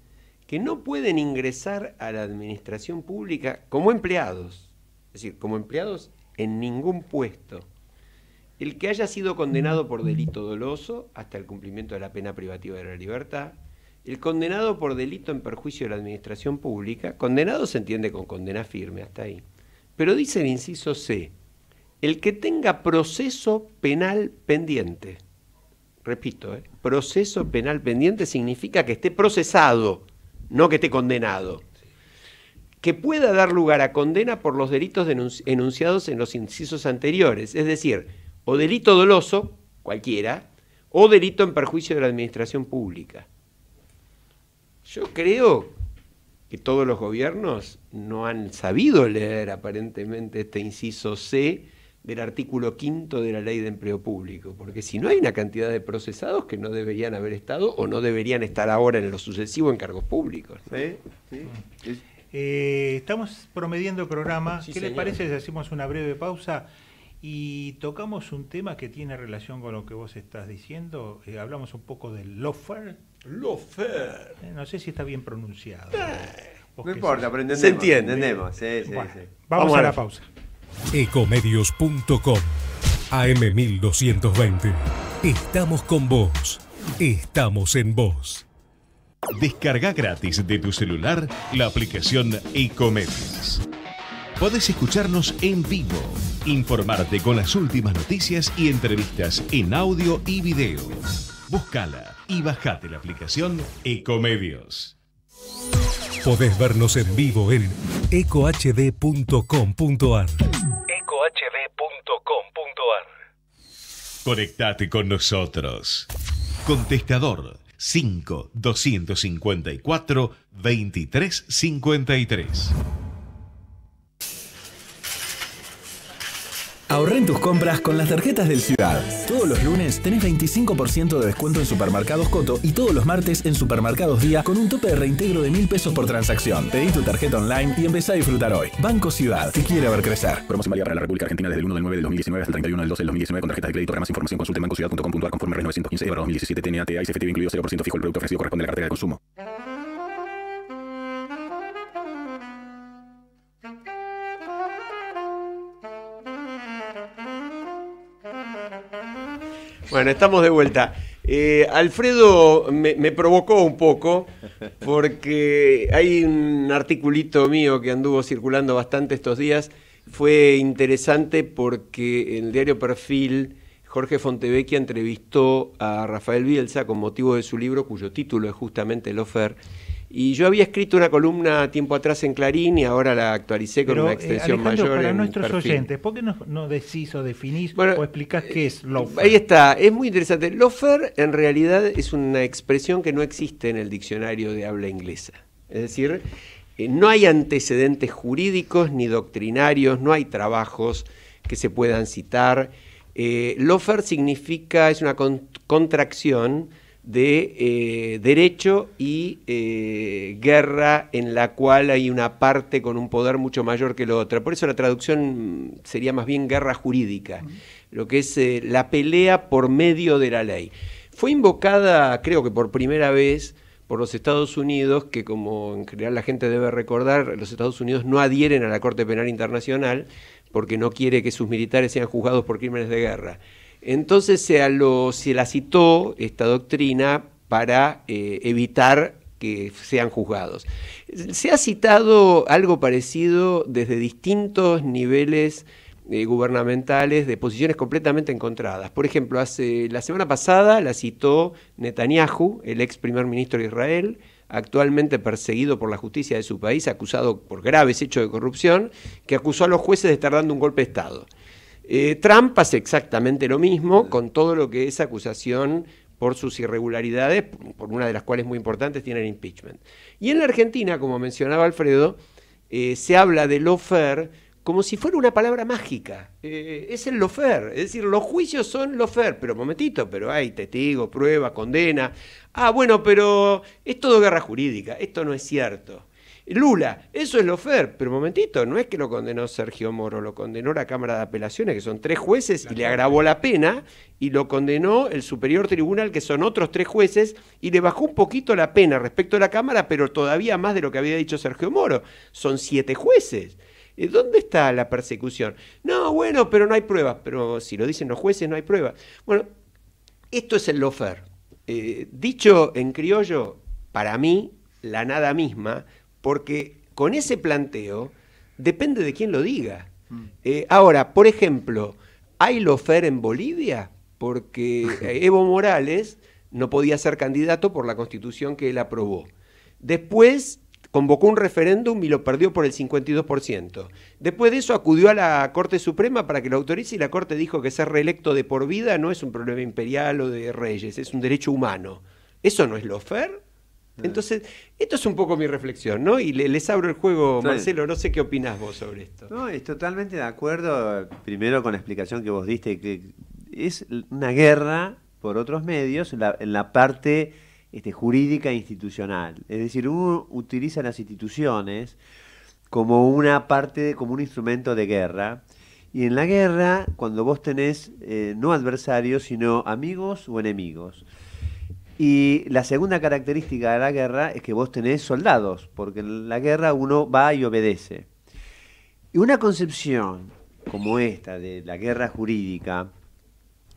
que no pueden ingresar a la administración pública como empleados, es decir, como empleados en ningún puesto, el que haya sido condenado por delito doloso hasta el cumplimiento de la pena privativa de la libertad, el condenado por delito en perjuicio de la administración pública, condenado se entiende con condena firme hasta ahí, pero dice el inciso C, el que tenga proceso penal pendiente, repito, ¿eh? proceso penal pendiente significa que esté procesado, no que esté condenado, que pueda dar lugar a condena por los delitos enunciados en los incisos anteriores, es decir, o delito doloso, cualquiera, o delito en perjuicio de la administración pública. Yo creo que todos los gobiernos no han sabido leer aparentemente este inciso C del artículo quinto de la ley de empleo público, porque si no hay una cantidad de procesados que no deberían haber estado o no deberían estar ahora en lo sucesivo en cargos públicos. Mm. Eh, estamos promediendo el programa. ¿Qué les parece si hacemos una breve pausa y tocamos un tema que tiene relación con lo que vos estás diciendo? Eh, hablamos un poco del lofer. Lofer. Eh, no sé si está bien pronunciado. no importa, aprendemos. Se entiende, entendemos. vamos, a la pausa. Ecomedios.com AM1220. Estamos con vos. Estamos en vos. Descarga gratis de tu celular la aplicación Ecomedios. Podés escucharnos en vivo, informarte con las últimas noticias y entrevistas en audio y video. Búscala y bajate la aplicación Ecomedios. Podés vernos en vivo en ecohd.com.ar. ecohd.com.ar. Conectate con nosotros. Contestador 5 254 2353. Ahorren tus compras con las tarjetas del Ciudad. Todos los lunes tenés 25% de descuento en Supermercados Coto y todos los martes en Supermercados Día con un tope de reintegro de mil pesos por transacción. Pedí tu tarjeta online y empezá a disfrutar hoy. Banco Ciudad, te quiere ver crecer. Promoción válida para la República Argentina desde el 1 del 9 del 2019 hasta el 31 del 12 de 2019 con tarjetas de crédito. Para más información consulte bancociudad.com.ar conforme r 915 2017 TNATA y incluido 0% fijo. El producto ofrecido corresponde a la cartera de consumo. Bueno, estamos de vuelta. Eh, Alfredo me, provocó un poco porque hay un articulito mío que anduvo circulando bastante estos días. Fue interesante porque en el diario Perfil Jorge Fontevecchia entrevistó a Rafael Bielsa con motivo de su libro cuyo título es justamente El y yo había escrito una columna tiempo atrás en Clarín y ahora la actualicé con una eh, extensión mayor. Para nuestros oyentes, ¿por qué no, no, decís o definís o explicás qué es eh, Lofer? Ahí está, es muy interesante. Lofer, en realidad es una expresión que no existe en el diccionario de habla inglesa. Es decir, eh, no hay antecedentes jurídicos ni doctrinarios, no hay trabajos que se puedan citar. Eh, significa, es una contracción de eh, derecho y eh, guerra en la cual hay una parte con un poder mucho mayor que la otra. Por eso la traducción sería más bien guerra jurídica, lo que es eh, la pelea por medio de la ley. Fue invocada, creo que por primera vez, por los Estados Unidos, que como en general la gente debe recordar, los Estados Unidos no adhieren a la Corte Penal Internacional porque no quiere que sus militares sean juzgados por crímenes de guerra. Entonces se, la citó esta doctrina para eh, evitar que sean juzgados. Se ha citado algo parecido desde distintos niveles eh, gubernamentales de posiciones completamente encontradas. Por ejemplo, hace, la semana pasada la citó Netanyahu, el ex primer ministro de Israel, actualmente perseguido por la justicia de su país, acusado por graves hechos de corrupción, que acusó a los jueces de estar dando un golpe de Estado. Eh, Trump hace exactamente lo mismo con todo lo que es acusación por sus irregularidades, por una de las cuales muy importantes tiene el impeachment. Y en la Argentina, como mencionaba Alfredo, eh, se habla de fair como si fuera una palabra mágica. Eh, es el lofer, es decir, los juicios son lofer, pero momentito, pero hay testigo, prueba, condena. Ah, bueno, pero es todo guerra jurídica, esto no es cierto. Lula, eso es lo fair, pero un momentito, no es que lo condenó Sergio Moro, lo condenó la Cámara de Apelaciones, que son tres jueces, y le agravó la pena, y lo condenó el Superior Tribunal, que son otros tres jueces, y le bajó un poquito la pena respecto a la Cámara, pero todavía más de lo que había dicho Sergio Moro. Son siete jueces. Eh, ¿Dónde está la persecución? No, bueno, pero no hay pruebas. Pero si lo dicen los jueces, no hay pruebas. Bueno, esto es el lofer. fair. Eh, dicho en criollo, para mí, la nada misma porque con ese planteo depende de quién lo diga. Mm. Eh, ahora, por ejemplo, ¿hay lofer en Bolivia? Porque eh, Evo Morales no podía ser candidato por la constitución que él aprobó. Después convocó un referéndum y lo perdió por el 52%. Después de eso acudió a la Corte Suprema para que lo autorice y la Corte dijo que ser reelecto de por vida no es un problema imperial o de reyes, es un derecho humano. ¿Eso no es lo entonces, esto es un poco mi reflexión, ¿no? Y les abro el juego, Marcelo, no sé qué opinás vos sobre esto. No, es totalmente de acuerdo, primero con la explicación que vos diste, que es una guerra por otros medios en la, parte este, jurídica e institucional. Es decir, uno utiliza las instituciones como una parte, como un instrumento de guerra. Y en la guerra, cuando vos tenés eh, no adversarios, sino amigos o enemigos. Y la segunda característica de la guerra es que vos tenés soldados, porque en la guerra uno va y obedece. Y una concepción como esta de la guerra jurídica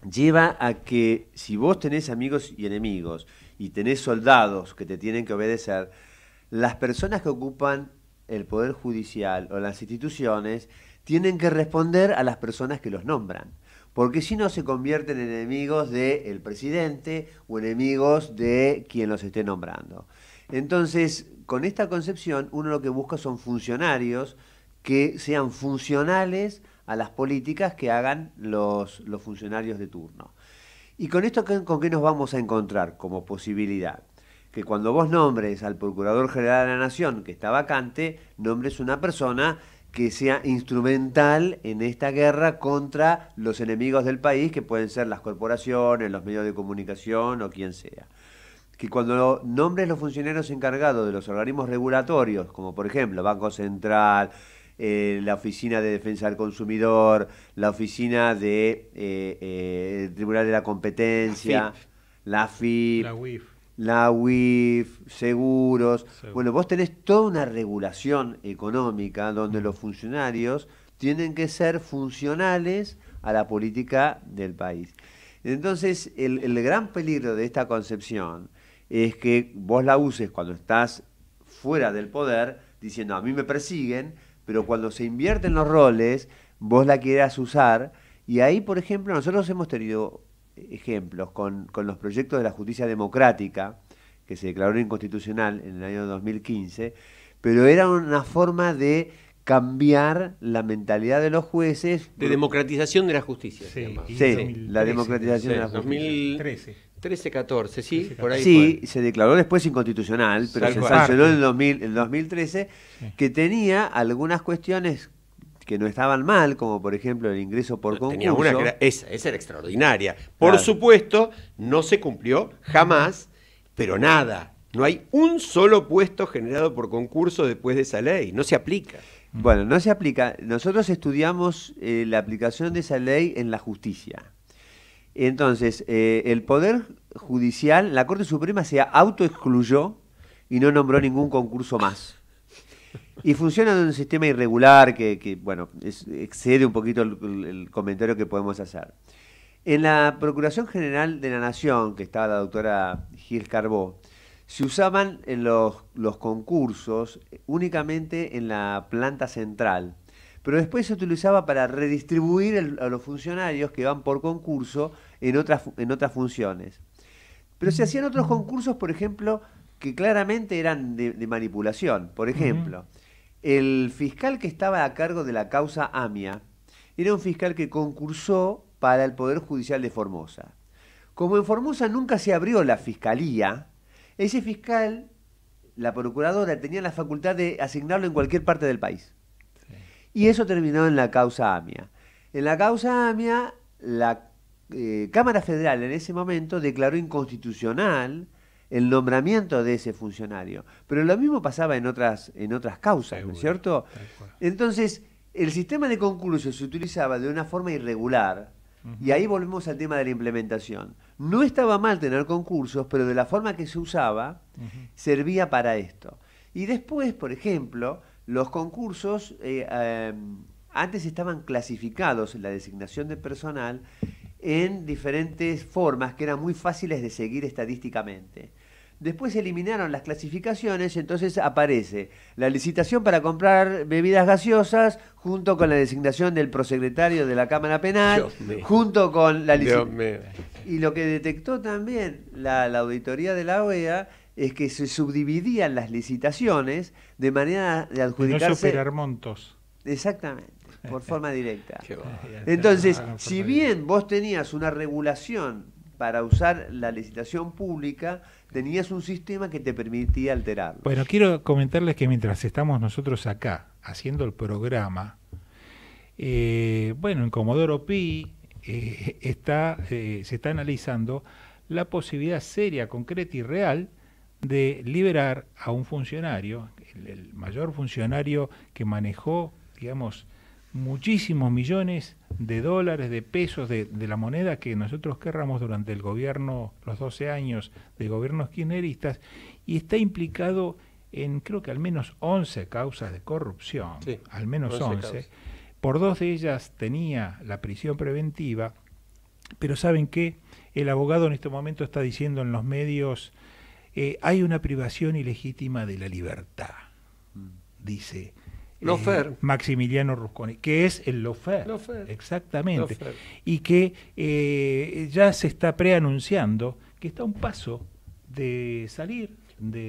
lleva a que si vos tenés amigos y enemigos y tenés soldados que te tienen que obedecer, las personas que ocupan el poder judicial o las instituciones tienen que responder a las personas que los nombran porque si no se convierten en enemigos del presidente o enemigos de quien los esté nombrando. Entonces, con esta concepción, uno lo que busca son funcionarios que sean funcionales a las políticas que hagan los, los funcionarios de turno. ¿Y con esto con qué nos vamos a encontrar como posibilidad? que cuando vos nombres al Procurador General de la Nación que está vacante, nombres una persona que sea instrumental en esta guerra contra los enemigos del país, que pueden ser las corporaciones, los medios de comunicación o quien sea. Que cuando nombres los funcionarios encargados de los organismos regulatorios, como por ejemplo Banco Central, eh, la Oficina de Defensa del Consumidor, la Oficina de eh, eh, Tribunal de la Competencia, la FIP, la, la UIF, seguros. Bueno, vos tenés toda una regulación económica donde mm. los funcionarios tienen que ser funcionales a la política del país. Entonces, el, el gran peligro de esta concepción es que vos la uses cuando estás fuera del poder, diciendo, a mí me persiguen, pero cuando se invierten los roles, vos la quieras usar. Y ahí, por ejemplo, nosotros hemos tenido ejemplos, con, con los proyectos de la justicia democrática, que se declaró inconstitucional en el año 2015, pero era una forma de cambiar la mentalidad de los jueces. De democratización de la justicia. Sí, la democratización de la justicia. 2013. 13, 14, sí, por ahí. Sí, se declaró después inconstitucional, pero se sancionó en el, 2013, que tenía algunas cuestiones que no estaban mal, como por ejemplo el ingreso por concurso. esa, era extraordinaria. Por supuesto, no se cumplió jamás, pero nada. No hay un solo puesto generado por concurso después de esa ley. No se aplica. Mm. Bueno, no se aplica. Nosotros estudiamos eh, la aplicación de esa ley en la justicia. Entonces, eh, el Poder Judicial, la Corte Suprema se autoexcluyó y no nombró ningún concurso más. Y funciona de un sistema irregular que, bueno, excede un poquito el, comentario que podemos hacer. En la Procuración General de la Nación, que estaba la doctora Gil Carbó, se usaban en los, concursos únicamente en la planta central, pero después se utilizaba para redistribuir a los funcionarios que van por concurso en otras, en otras funciones. Pero se hacían otros concursos, por ejemplo, que claramente eran de, manipulación. Por ejemplo, el fiscal que estaba a cargo de la causa AMIA era un fiscal que concursó para el Poder Judicial de Formosa. Como en Formosa nunca se abrió la fiscalía, ese fiscal, la procuradora, tenía la facultad de asignarlo en cualquier parte del país. Y eso terminó en la causa AMIA. En la causa AMIA, la eh, Cámara Federal en ese momento declaró inconstitucional el nombramiento de ese funcionario. Pero lo mismo pasaba en otras, en otras causas, ¿no es cierto? Entonces, el sistema de concursos se utilizaba de una forma irregular, y ahí volvemos al tema de la implementación. No estaba mal tener concursos, pero de la forma que se usaba, servía para esto. Y después, por ejemplo, los concursos eh, em, antes estaban clasificados en la designación de personal en diferentes formas que eran muy fáciles de seguir estadísticamente. Después eliminaron las clasificaciones, entonces aparece la licitación para comprar bebidas gaseosas junto con la designación del prosecretario de la Cámara Penal, junto con la licitación. Y lo que detectó también la, auditoría de la OEA es que se subdividían las licitaciones de manera de adjudicarse... No superar montos. Exactamente por forma directa. Entonces, si bien vos tenías una regulación para usar la licitación pública, tenías un sistema que te permitía alterarlo. Bueno, quiero comentarles que mientras estamos nosotros acá haciendo el programa, eh, bueno, en Comodoro Pi eh, está, eh, se está analizando la posibilidad seria, concreta y real de liberar a un funcionario, el, el mayor funcionario que manejó, digamos, muchísimos millones de dólares, de pesos, de, la moneda que nosotros querramos durante el gobierno, los 12 años de gobiernos kirchneristas, y está implicado en creo que al menos 11 causas de corrupción, al menos 11. Por dos de ellas tenía la prisión preventiva, pero ¿saben qué? El abogado en este momento está diciendo en los medios, eh, hay una privación ilegítima de la libertad, mm. dice Lofer. Eh, Maximiliano Rusconi, que es el Lofer. Exactamente. Y que eh, ya se está preanunciando que está a un paso de salir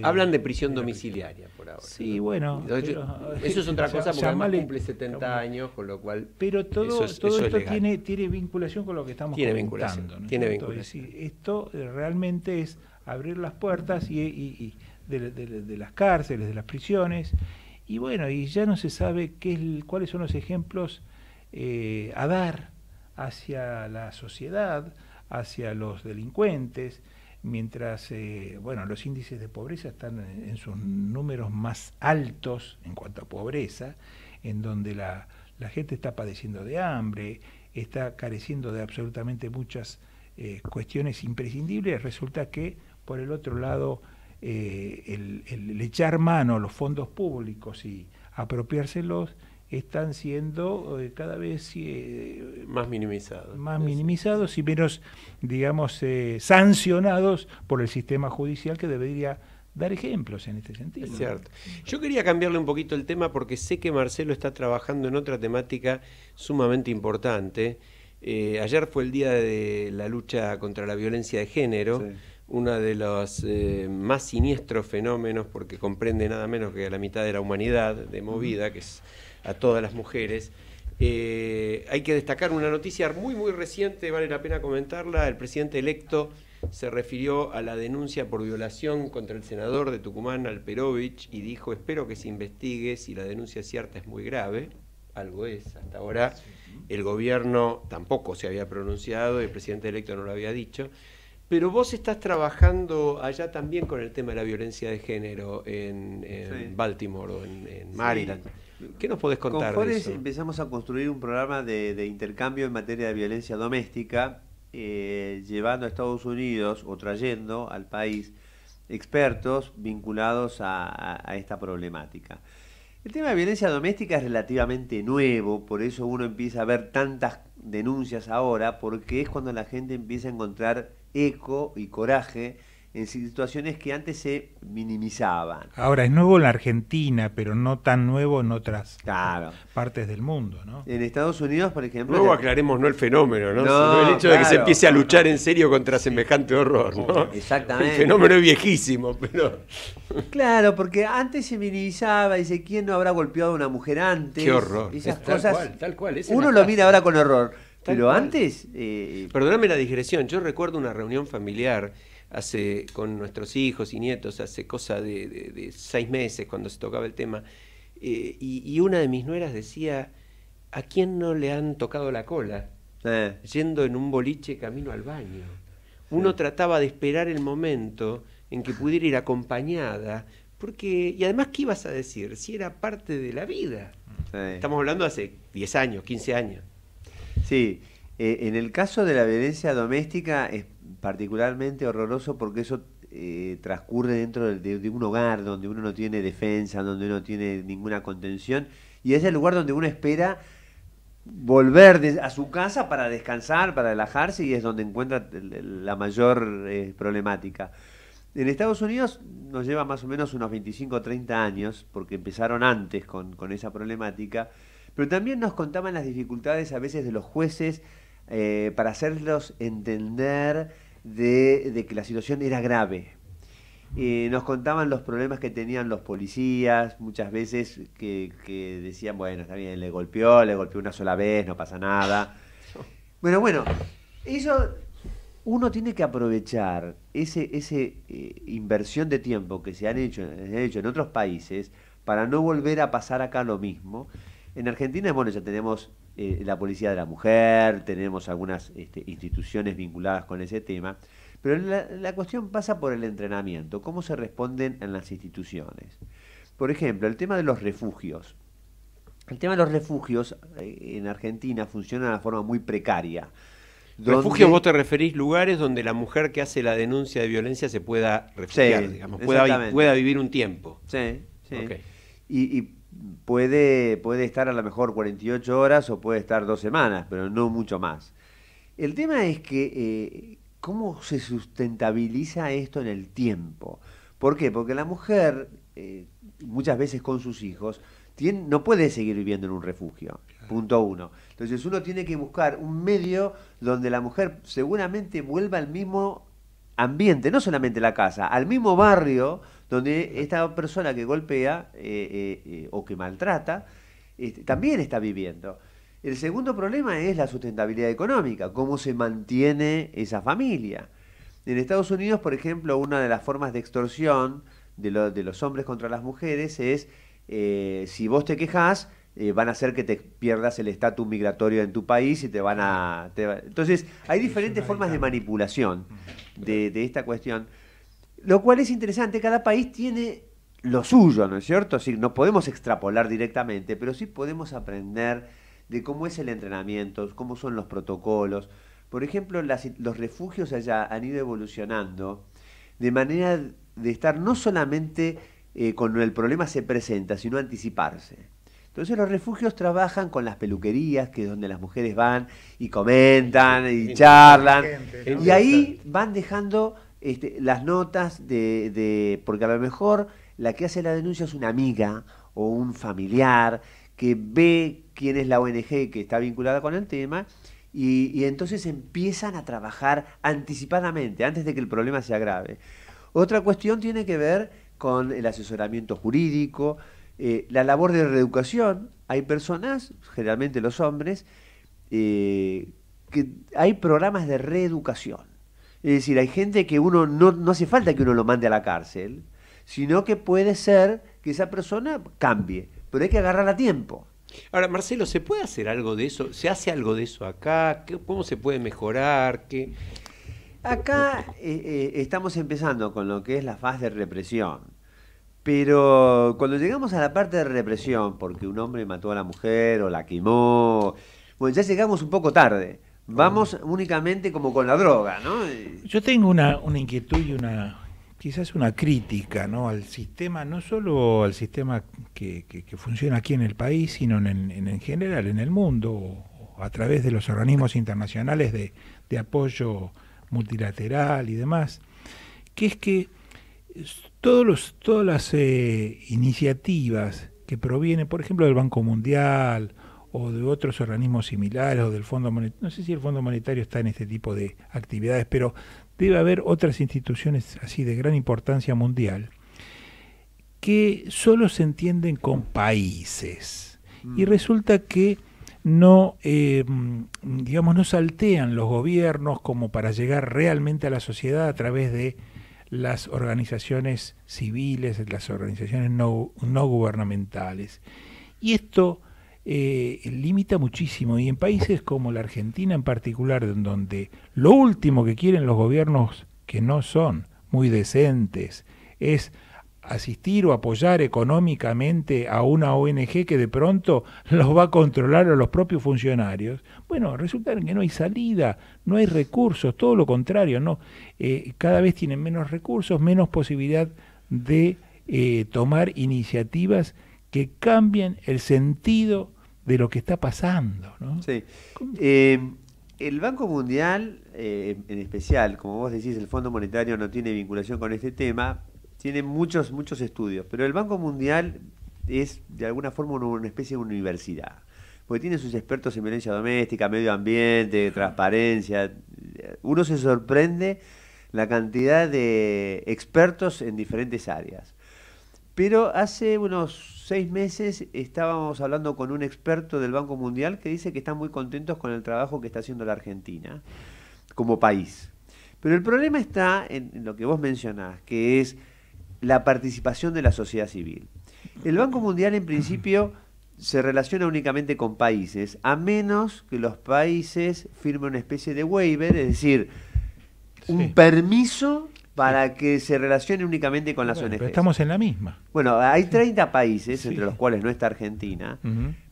Hablan de prisión domiciliaria por ahora. Sí, bueno. eso es otra cosa porque además cumple 70 años, con lo cual. Pero todo, todo esto tiene, tiene vinculación con lo que estamos tiene Vinculación, Tiene vinculación. esto eh, realmente es abrir las puertas y, de, las cárceles, de las prisiones y bueno, y ya no se sabe qué cuáles son los ejemplos eh, a dar hacia la sociedad, hacia los delincuentes, mientras eh, bueno, los índices de pobreza están en, sus números más altos en cuanto a pobreza, en donde la, la gente está padeciendo de hambre, está careciendo de absolutamente muchas eh, cuestiones imprescindibles, resulta que por el otro lado eh, el, echar mano a los fondos públicos y apropiárselos están siendo eh, cada vez eh, más minimizados. Más minimizados y menos, digamos, sancionados por el sistema judicial que debería dar ejemplos en este sentido. Es cierto. Yo quería cambiarle un poquito el tema porque sé que Marcelo está trabajando en otra temática sumamente importante. ayer fue el día de la lucha contra la violencia de género uno de los eh, más siniestros fenómenos, porque comprende nada menos que a la mitad de la humanidad de movida, que es a todas las mujeres. Eh, hay que destacar una noticia muy, muy reciente, vale la pena comentarla. El presidente electo se refirió a la denuncia por violación contra el senador de Tucumán, Alperovich, y dijo, espero que se investigue si la denuncia cierta es muy grave. Algo es, hasta ahora el gobierno tampoco se había pronunciado, el presidente electo no lo había dicho. Pero vos estás trabajando allá también con el tema de la violencia de género en, Baltimore o en, Maryland. ¿Qué nos podés contar? Con de eso? empezamos a construir un programa de, intercambio en materia de violencia doméstica, eh, llevando a Estados Unidos o trayendo al país expertos vinculados a esta problemática. El tema de violencia doméstica es relativamente nuevo, por eso uno empieza a ver tantas denuncias ahora, porque es cuando la gente empieza a encontrar eco y coraje en situaciones que antes se minimizaban. Ahora, es nuevo en la Argentina, pero no tan nuevo en otras partes del mundo, ¿no? En Estados Unidos, por ejemplo... Luego aclaremos no el fenómeno, ¿no? el hecho de que se empiece a luchar en serio contra semejante horror, ¿no? Exactamente. El fenómeno es viejísimo, pero... Claro, porque antes se minimizaba, dice, ¿quién no habrá golpeado a una mujer antes? Qué horror. Esas cosas... Tal cual, tal cual. Uno lo mira ahora con horror. Pero antes... Eh, Perdóname la digresión, yo recuerdo una reunión familiar hace con nuestros hijos y nietos hace cosa de, seis meses cuando se tocaba el tema, eh, y, una de mis nueras decía, ¿a quién no le han tocado la cola? Eh. Yendo en un boliche camino al baño. Uno trataba de esperar el momento en que pudiera ir acompañada, porque, y además, ¿qué ibas a decir? Si era parte de la vida. Estamos hablando hace 10 años, 15 años. Sí, eh, en el caso de la violencia doméstica es particularmente horroroso porque eso eh, transcurre dentro de, un hogar donde uno no tiene defensa, donde uno no tiene ninguna contención y es el lugar donde uno espera volver a su casa para descansar, para relajarse y es donde encuentra la mayor eh, problemática. En Estados Unidos nos lleva más o menos unos 25 o 30 años, porque empezaron antes con esa problemática, pero también nos contaban las dificultades a veces de los jueces eh, para hacerlos entender de, que la situación era grave. y nos contaban los problemas que tenían los policías, muchas veces que, decían, bueno, está bien, le golpeó, le golpeó una sola vez, no pasa nada. Bueno, bueno, eso uno tiene que aprovechar ese, ese eh, inversión de tiempo que se han hecho, se han hecho en otros países para no volver a pasar acá lo mismo en Argentina, bueno, ya tenemos eh, la Policía de la Mujer, tenemos algunas este, instituciones vinculadas con ese tema, pero la, cuestión pasa por el entrenamiento, cómo se responden en las instituciones. Por ejemplo, el tema de los refugios. El tema de los refugios eh, en Argentina funciona de una forma muy precaria. Refugios, vos te referís lugares donde la mujer que hace la denuncia de violencia se pueda refugiar, digamos, pueda, vivir un tiempo. Sí, sí. y, puede, puede estar a lo mejor 48 horas o puede estar dos semanas, pero no mucho más. El tema es que, eh, ¿cómo se sustentabiliza esto en el tiempo? ¿Por qué? Porque la mujer, eh, muchas veces con sus hijos, tiene, no puede seguir viviendo en un refugio, punto uno. Entonces uno tiene que buscar un medio donde la mujer seguramente vuelva al mismo ambiente, no solamente la casa, al mismo barrio donde esta persona que golpea eh, eh, eh, o que maltrata este, también está viviendo. El segundo problema es la sustentabilidad económica, cómo se mantiene esa familia. En Estados Unidos, por ejemplo, una de las formas de extorsión de, de los hombres contra las mujeres es si vos te quejas, van a hacer que te pierdas el estatus migratorio en tu país y te van a... Te Entonces, hay diferentes formas de manipulación de esta cuestión. Lo cual es interesante, cada país tiene lo suyo, ¿no es cierto? así no podemos extrapolar directamente, pero sí podemos aprender de cómo es el entrenamiento, cómo son los protocolos. Por ejemplo, los refugios allá han ido evolucionando de manera de estar no solamente eh, cuando el problema se presenta, sino anticiparse. Entonces los refugios trabajan con las peluquerías, que es donde las mujeres van y comentan y charlan. Y ahí van dejando este, las notas de, porque a lo mejor la que hace la denuncia es una amiga o un familiar que ve quién es la ONG que está vinculada con el tema y, entonces empiezan a trabajar anticipadamente, antes de que el problema se agrave. Otra cuestión tiene que ver con el asesoramiento jurídico, eh, la labor de reeducación. Hay personas, generalmente los hombres, eh, que hay programas de reeducación es decir, hay gente que uno no, hace falta que uno lo mande a la cárcel, sino que puede ser que esa persona cambie, pero hay que agarrarla a tiempo. Ahora, Marcelo, ¿se puede hacer algo de eso? ¿Se hace algo de eso acá? ¿Cómo se puede mejorar? ¿Qué? Acá eh, eh, estamos empezando con lo que es la fase de represión, pero cuando llegamos a la parte de represión, porque un hombre mató a la mujer o la quemó, bueno, ya llegamos un poco tarde Vamos únicamente como con la droga, ¿no? Yo tengo una, inquietud y una quizás una crítica ¿no? al sistema, no solo al sistema que, funciona aquí en el país, sino en, en, general, en el mundo, a través de los organismos internacionales de, de apoyo multilateral y demás, que es que todos los, todas las eh, iniciativas que provienen, por ejemplo, del Banco Mundial o de otros organismos similares o del Fondo Monetario, no sé si el Fondo Monetario está en este tipo de actividades, pero debe haber otras instituciones así de gran importancia mundial que solo se entienden con países. Y mm. resulta que no, eh, digamos, no saltean los gobiernos como para llegar realmente a la sociedad a través de las organizaciones civiles, las organizaciones no, no gubernamentales. Y esto eh, limita muchísimo. Y en países como la Argentina en particular, donde lo último que quieren los gobiernos que no son muy decentes es asistir o apoyar económicamente a una ONG que de pronto los va a controlar a los propios funcionarios. Bueno, resulta que no hay salida, no hay recursos, todo lo contrario, no. Eh, cada vez tienen menos recursos, menos posibilidad de eh, tomar iniciativas que cambien el sentido de lo que está pasando. ¿no? Sí. Eh, el Banco Mundial, eh, en especial, como vos decís, el Fondo Monetario no tiene vinculación con este tema, tiene muchos, muchos estudios, pero el Banco Mundial es de alguna forma una especie de universidad, porque tiene sus expertos en violencia doméstica, medio ambiente, transparencia. Uno se sorprende la cantidad de expertos en diferentes áreas. Pero hace unos seis meses estábamos hablando con un experto del Banco Mundial que dice que están muy contentos con el trabajo que está haciendo la Argentina como país. Pero el problema está en lo que vos mencionás, que es la participación de la sociedad civil. El Banco Mundial en principio se relaciona únicamente con países, a menos que los países firmen una especie de waiver, es decir, un permiso para que se relacione únicamente con las ONGs. Pero estamos en la misma. Bueno, hay 30 países, entre los cuales no está Argentina,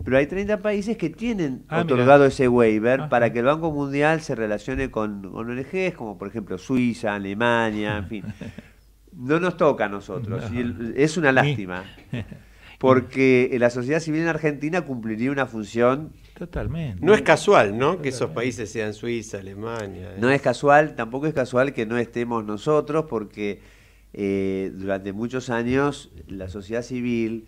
pero hay 30 países que tienen ah, otorgado ese waiver ah, para que el Banco Mundial se relacione con, ONGs, como por ejemplo Suiza, Alemania, en fin. No nos toca a nosotros, y es una lástima. porque la sociedad civil en Argentina cumpliría una función no es casual, ¿no? Que esos países sean Suiza, Alemania. ¿eh? No es casual, tampoco es casual que no estemos nosotros, porque eh, durante muchos años la sociedad civil,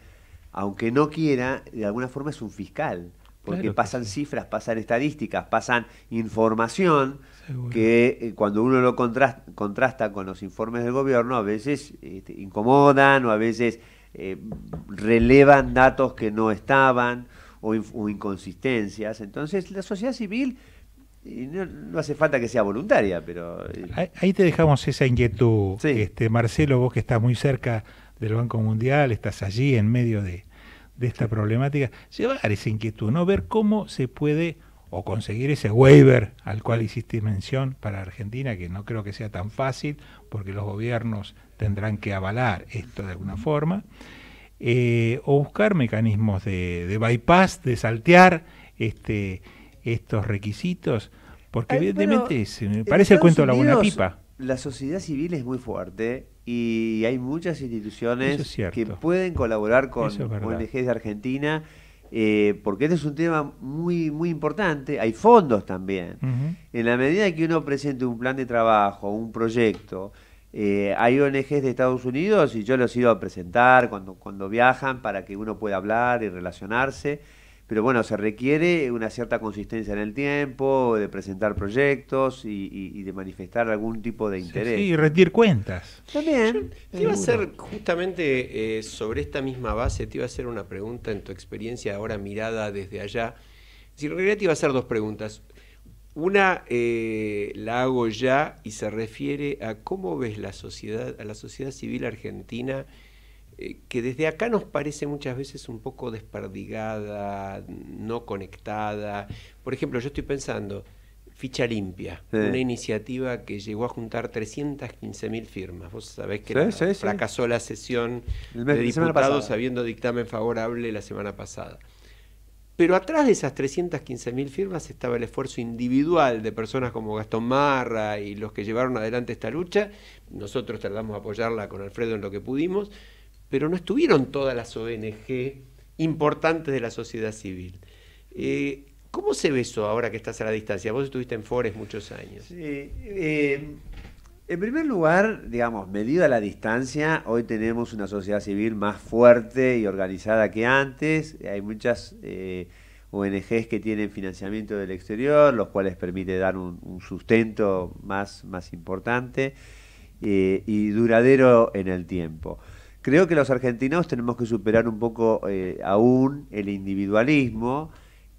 aunque no quiera, de alguna forma es un fiscal, porque pasan cifras, pasan estadísticas, pasan información que eh, cuando uno lo contrasta, con los informes del gobierno, a veces este, incomodan o a veces relevan datos que no estaban o, inconsistencias. Entonces, la sociedad civil no, hace falta que sea voluntaria, pero... Eh, ahí, te dejamos esa inquietud, este, Marcelo, vos que estás muy cerca del Banco Mundial, estás allí en medio de, esta problemática, llevar esa inquietud, ¿no? Ver cómo se puede o conseguir ese waiver al cual hiciste mención para Argentina, que no creo que sea tan fácil, porque los gobiernos tendrán que avalar esto de alguna forma. Eh, o buscar mecanismos de, bypass, de saltear este, estos requisitos, porque eh, evidentemente eh, parece el cuento de la buena pipa. La sociedad civil es muy fuerte y hay muchas instituciones que pueden colaborar con ONG ONGs de Argentina. porque este es un tema muy, muy importante, hay fondos también. En la medida que uno presente un plan de trabajo, un proyecto, eh, hay ONGs de Estados Unidos y yo los iba a presentar cuando, cuando viajan para que uno pueda hablar y relacionarse, pero bueno, se requiere una cierta consistencia en el tiempo, de presentar proyectos y, de manifestar algún tipo de interés. Sí, y rendir cuentas. También. te iba a hacer justamente eh, sobre esta misma base, te iba a hacer una pregunta en tu experiencia ahora mirada desde allá. Si en realidad te iba a hacer dos preguntas. Una eh, la hago ya y se refiere a cómo ves la sociedad, a la sociedad civil argentina, eh, que desde acá nos parece muchas veces un poco desperdigada, no conectada. Por ejemplo, yo estoy pensando, Ficha Limpia, una iniciativa que llegó a juntar 315 mil firmas. Vos sabés que fracasó la sesión de diputados habiendo dictamen favorable la semana pasada. Pero atrás de esas 315.000 firmas estaba el esfuerzo individual de personas como Gastón Marra y los que llevaron adelante esta lucha. Nosotros tardamos de apoyarla con Alfredo en lo que pudimos, pero no estuvieron todas las ONG importantes de la sociedad civil. Eh, ¿Cómo se ve eso ahora que estás a la distancia? Vos estuviste en Fores muchos años. Sí, eh, en primer lugar, digamos, medida la distancia, hoy tenemos una sociedad civil más fuerte y organizada que antes. Hay muchas eh, ONGs que tienen financiamiento del exterior, los cuales permite dar un, sustento más, más importante eh, y duradero en el tiempo. Creo que los argentinos tenemos que superar un poco eh, aún el individualismo.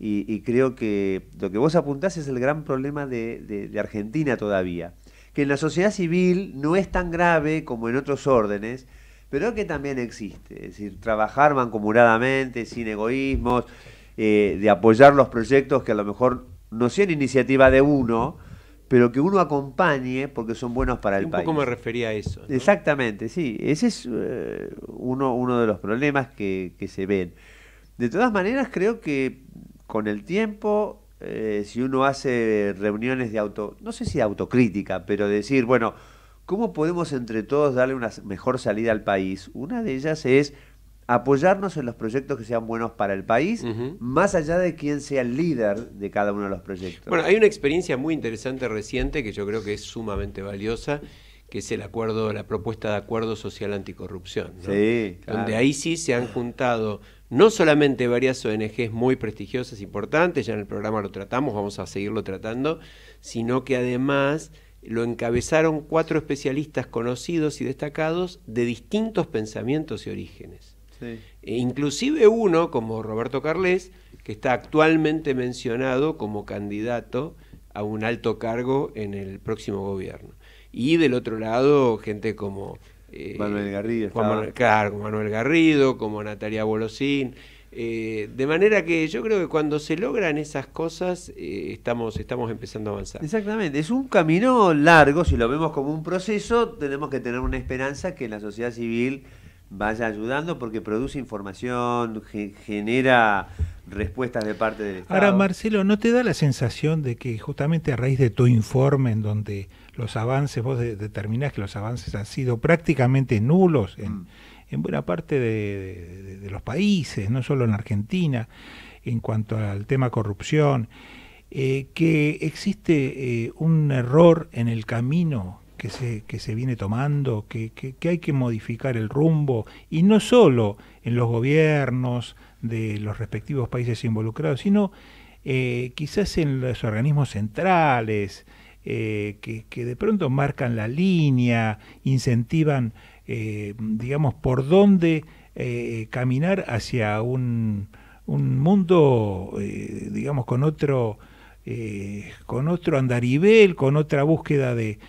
Y, creo que lo que vos apuntás es el gran problema de Argentina todavía que en la sociedad civil no es tan grave como en otros órdenes, pero que también existe. Es decir, trabajar mancomunadamente, sin egoísmos, eh, de apoyar los proyectos que a lo mejor no sean iniciativa de uno, pero que uno acompañe porque son buenos para el país. Un poco me refería a eso. Exactamente, sí. Ese es eh, uno, de los problemas que se ven. De todas maneras, creo que con el tiempo eh, si uno hace reuniones de auto, no sé si autocrítica, pero decir, bueno, ¿cómo podemos entre todos darle una mejor salida al país? Una de ellas es apoyarnos en los proyectos que sean buenos para el país, más allá de quién sea el líder de cada uno de los proyectos. Bueno, hay una experiencia muy interesante reciente que yo creo que es sumamente valiosa, que es el acuerdo, la propuesta de acuerdo social anticorrupción, sí, donde ahí sí se han juntado no solamente varias ONGs muy prestigiosas, e importantes, ya en el programa lo tratamos, vamos a seguirlo tratando, sino que además lo encabezaron cuatro especialistas conocidos y destacados de distintos pensamientos y orígenes. E inclusive uno, como Roberto Carles, que está actualmente mencionado como candidato a un alto cargo en el próximo gobierno. Y del otro lado, gente como eh, Manuel Garrido. claro, Manuel Garrido, como Natalia Bolosín. Eh, de manera que yo creo que cuando se logran esas cosas eh, estamos, estamos empezando a avanzar. Exactamente, es un camino largo, si lo vemos como un proceso, tenemos que tener una esperanza que la sociedad civil vaya ayudando porque produce información, genera respuestas de parte del Estado. Ahora, Marcelo, ¿no te da la sensación de que justamente a raíz de tu informe en donde los avances, vos determinás que los avances han sido prácticamente nulos en, mm. buena parte de, los países, no solo en Argentina, en cuanto al tema corrupción, eh, que existe eh, un error en el camino que se, que se viene tomando, que, hay que modificar el rumbo, y no solo en los gobiernos de los respectivos países involucrados, sino eh, quizás en los organismos centrales, eh, que, de pronto marcan la línea, incentivan, eh, digamos, por dónde eh, caminar hacia un, mundo, digamos, con otro... con otro andarivel, con otra búsqueda de,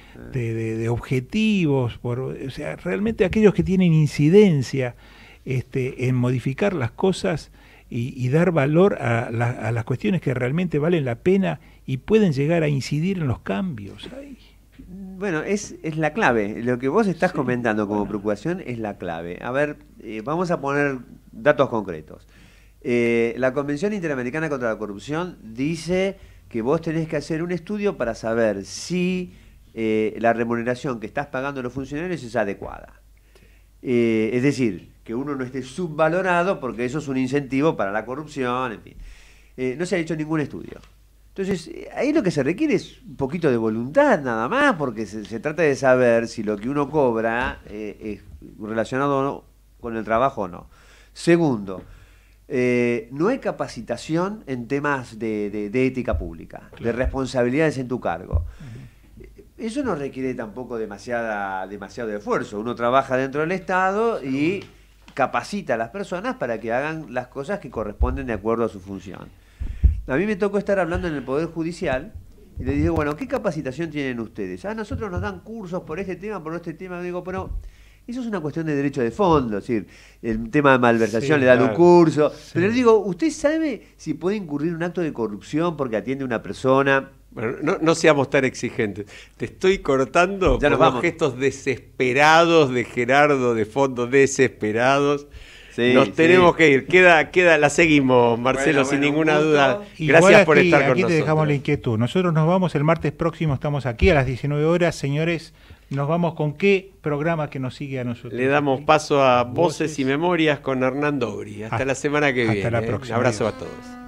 objetivos, o sea, realmente aquellos que tienen incidencia este, en modificar las cosas y, dar valor a, a las cuestiones que realmente valen la pena y pueden llegar a incidir en los cambios. ahí. Bueno, es, la clave. Lo que vos estás comentando como preocupación es la clave. A ver, eh, vamos a poner datos concretos. Eh, la Convención Interamericana contra la Corrupción dice que vos tenés que hacer un estudio para saber si eh, la remuneración que estás pagando a los funcionarios es adecuada. es decir, que uno no esté subvalorado porque eso es un incentivo para la corrupción, en fin. no se ha hecho ningún estudio. Entonces, ahí lo que se requiere es un poquito de voluntad nada más, porque se, trata de saber si lo que uno cobra eh, es relacionado con el trabajo o no. Segundo, eh, no hay capacitación en temas de, ética pública, de responsabilidades en tu cargo. Eso no requiere tampoco demasiada, demasiado esfuerzo. Uno trabaja dentro del Estado y capacita a las personas para que hagan las cosas que corresponden de acuerdo a su función. A mí me tocó estar hablando en el Poder Judicial y le dije, bueno, ¿qué capacitación tienen ustedes? Ah, nosotros nos dan cursos por este tema, por este tema. digo, pero eso es una cuestión de derecho de fondo, es decir, el tema de malversación le dan un curso. Pero le digo, ¿usted sabe si puede incurrir un acto de corrupción porque atiende a una persona? Bueno, no, seamos tan exigentes. Te estoy cortando ya gestos desesperados de Gerardo de fondo, desesperados. Nos tenemos que ir. Queda, queda, la seguimos, Marcelo, sin ninguna duda. Gracias por estar con aquí nosotros. Aquí te dejamos la inquietud. Nosotros nos vamos el martes próximo, estamos aquí a las 19 horas, señores. Nos vamos con qué programa que nos sigue a nosotros. Le damos paso a Voces, y Memorias con Hernando Uri. Hasta, ah, la semana que viene. Hasta la ¿eh? próxima. abrazo a todos.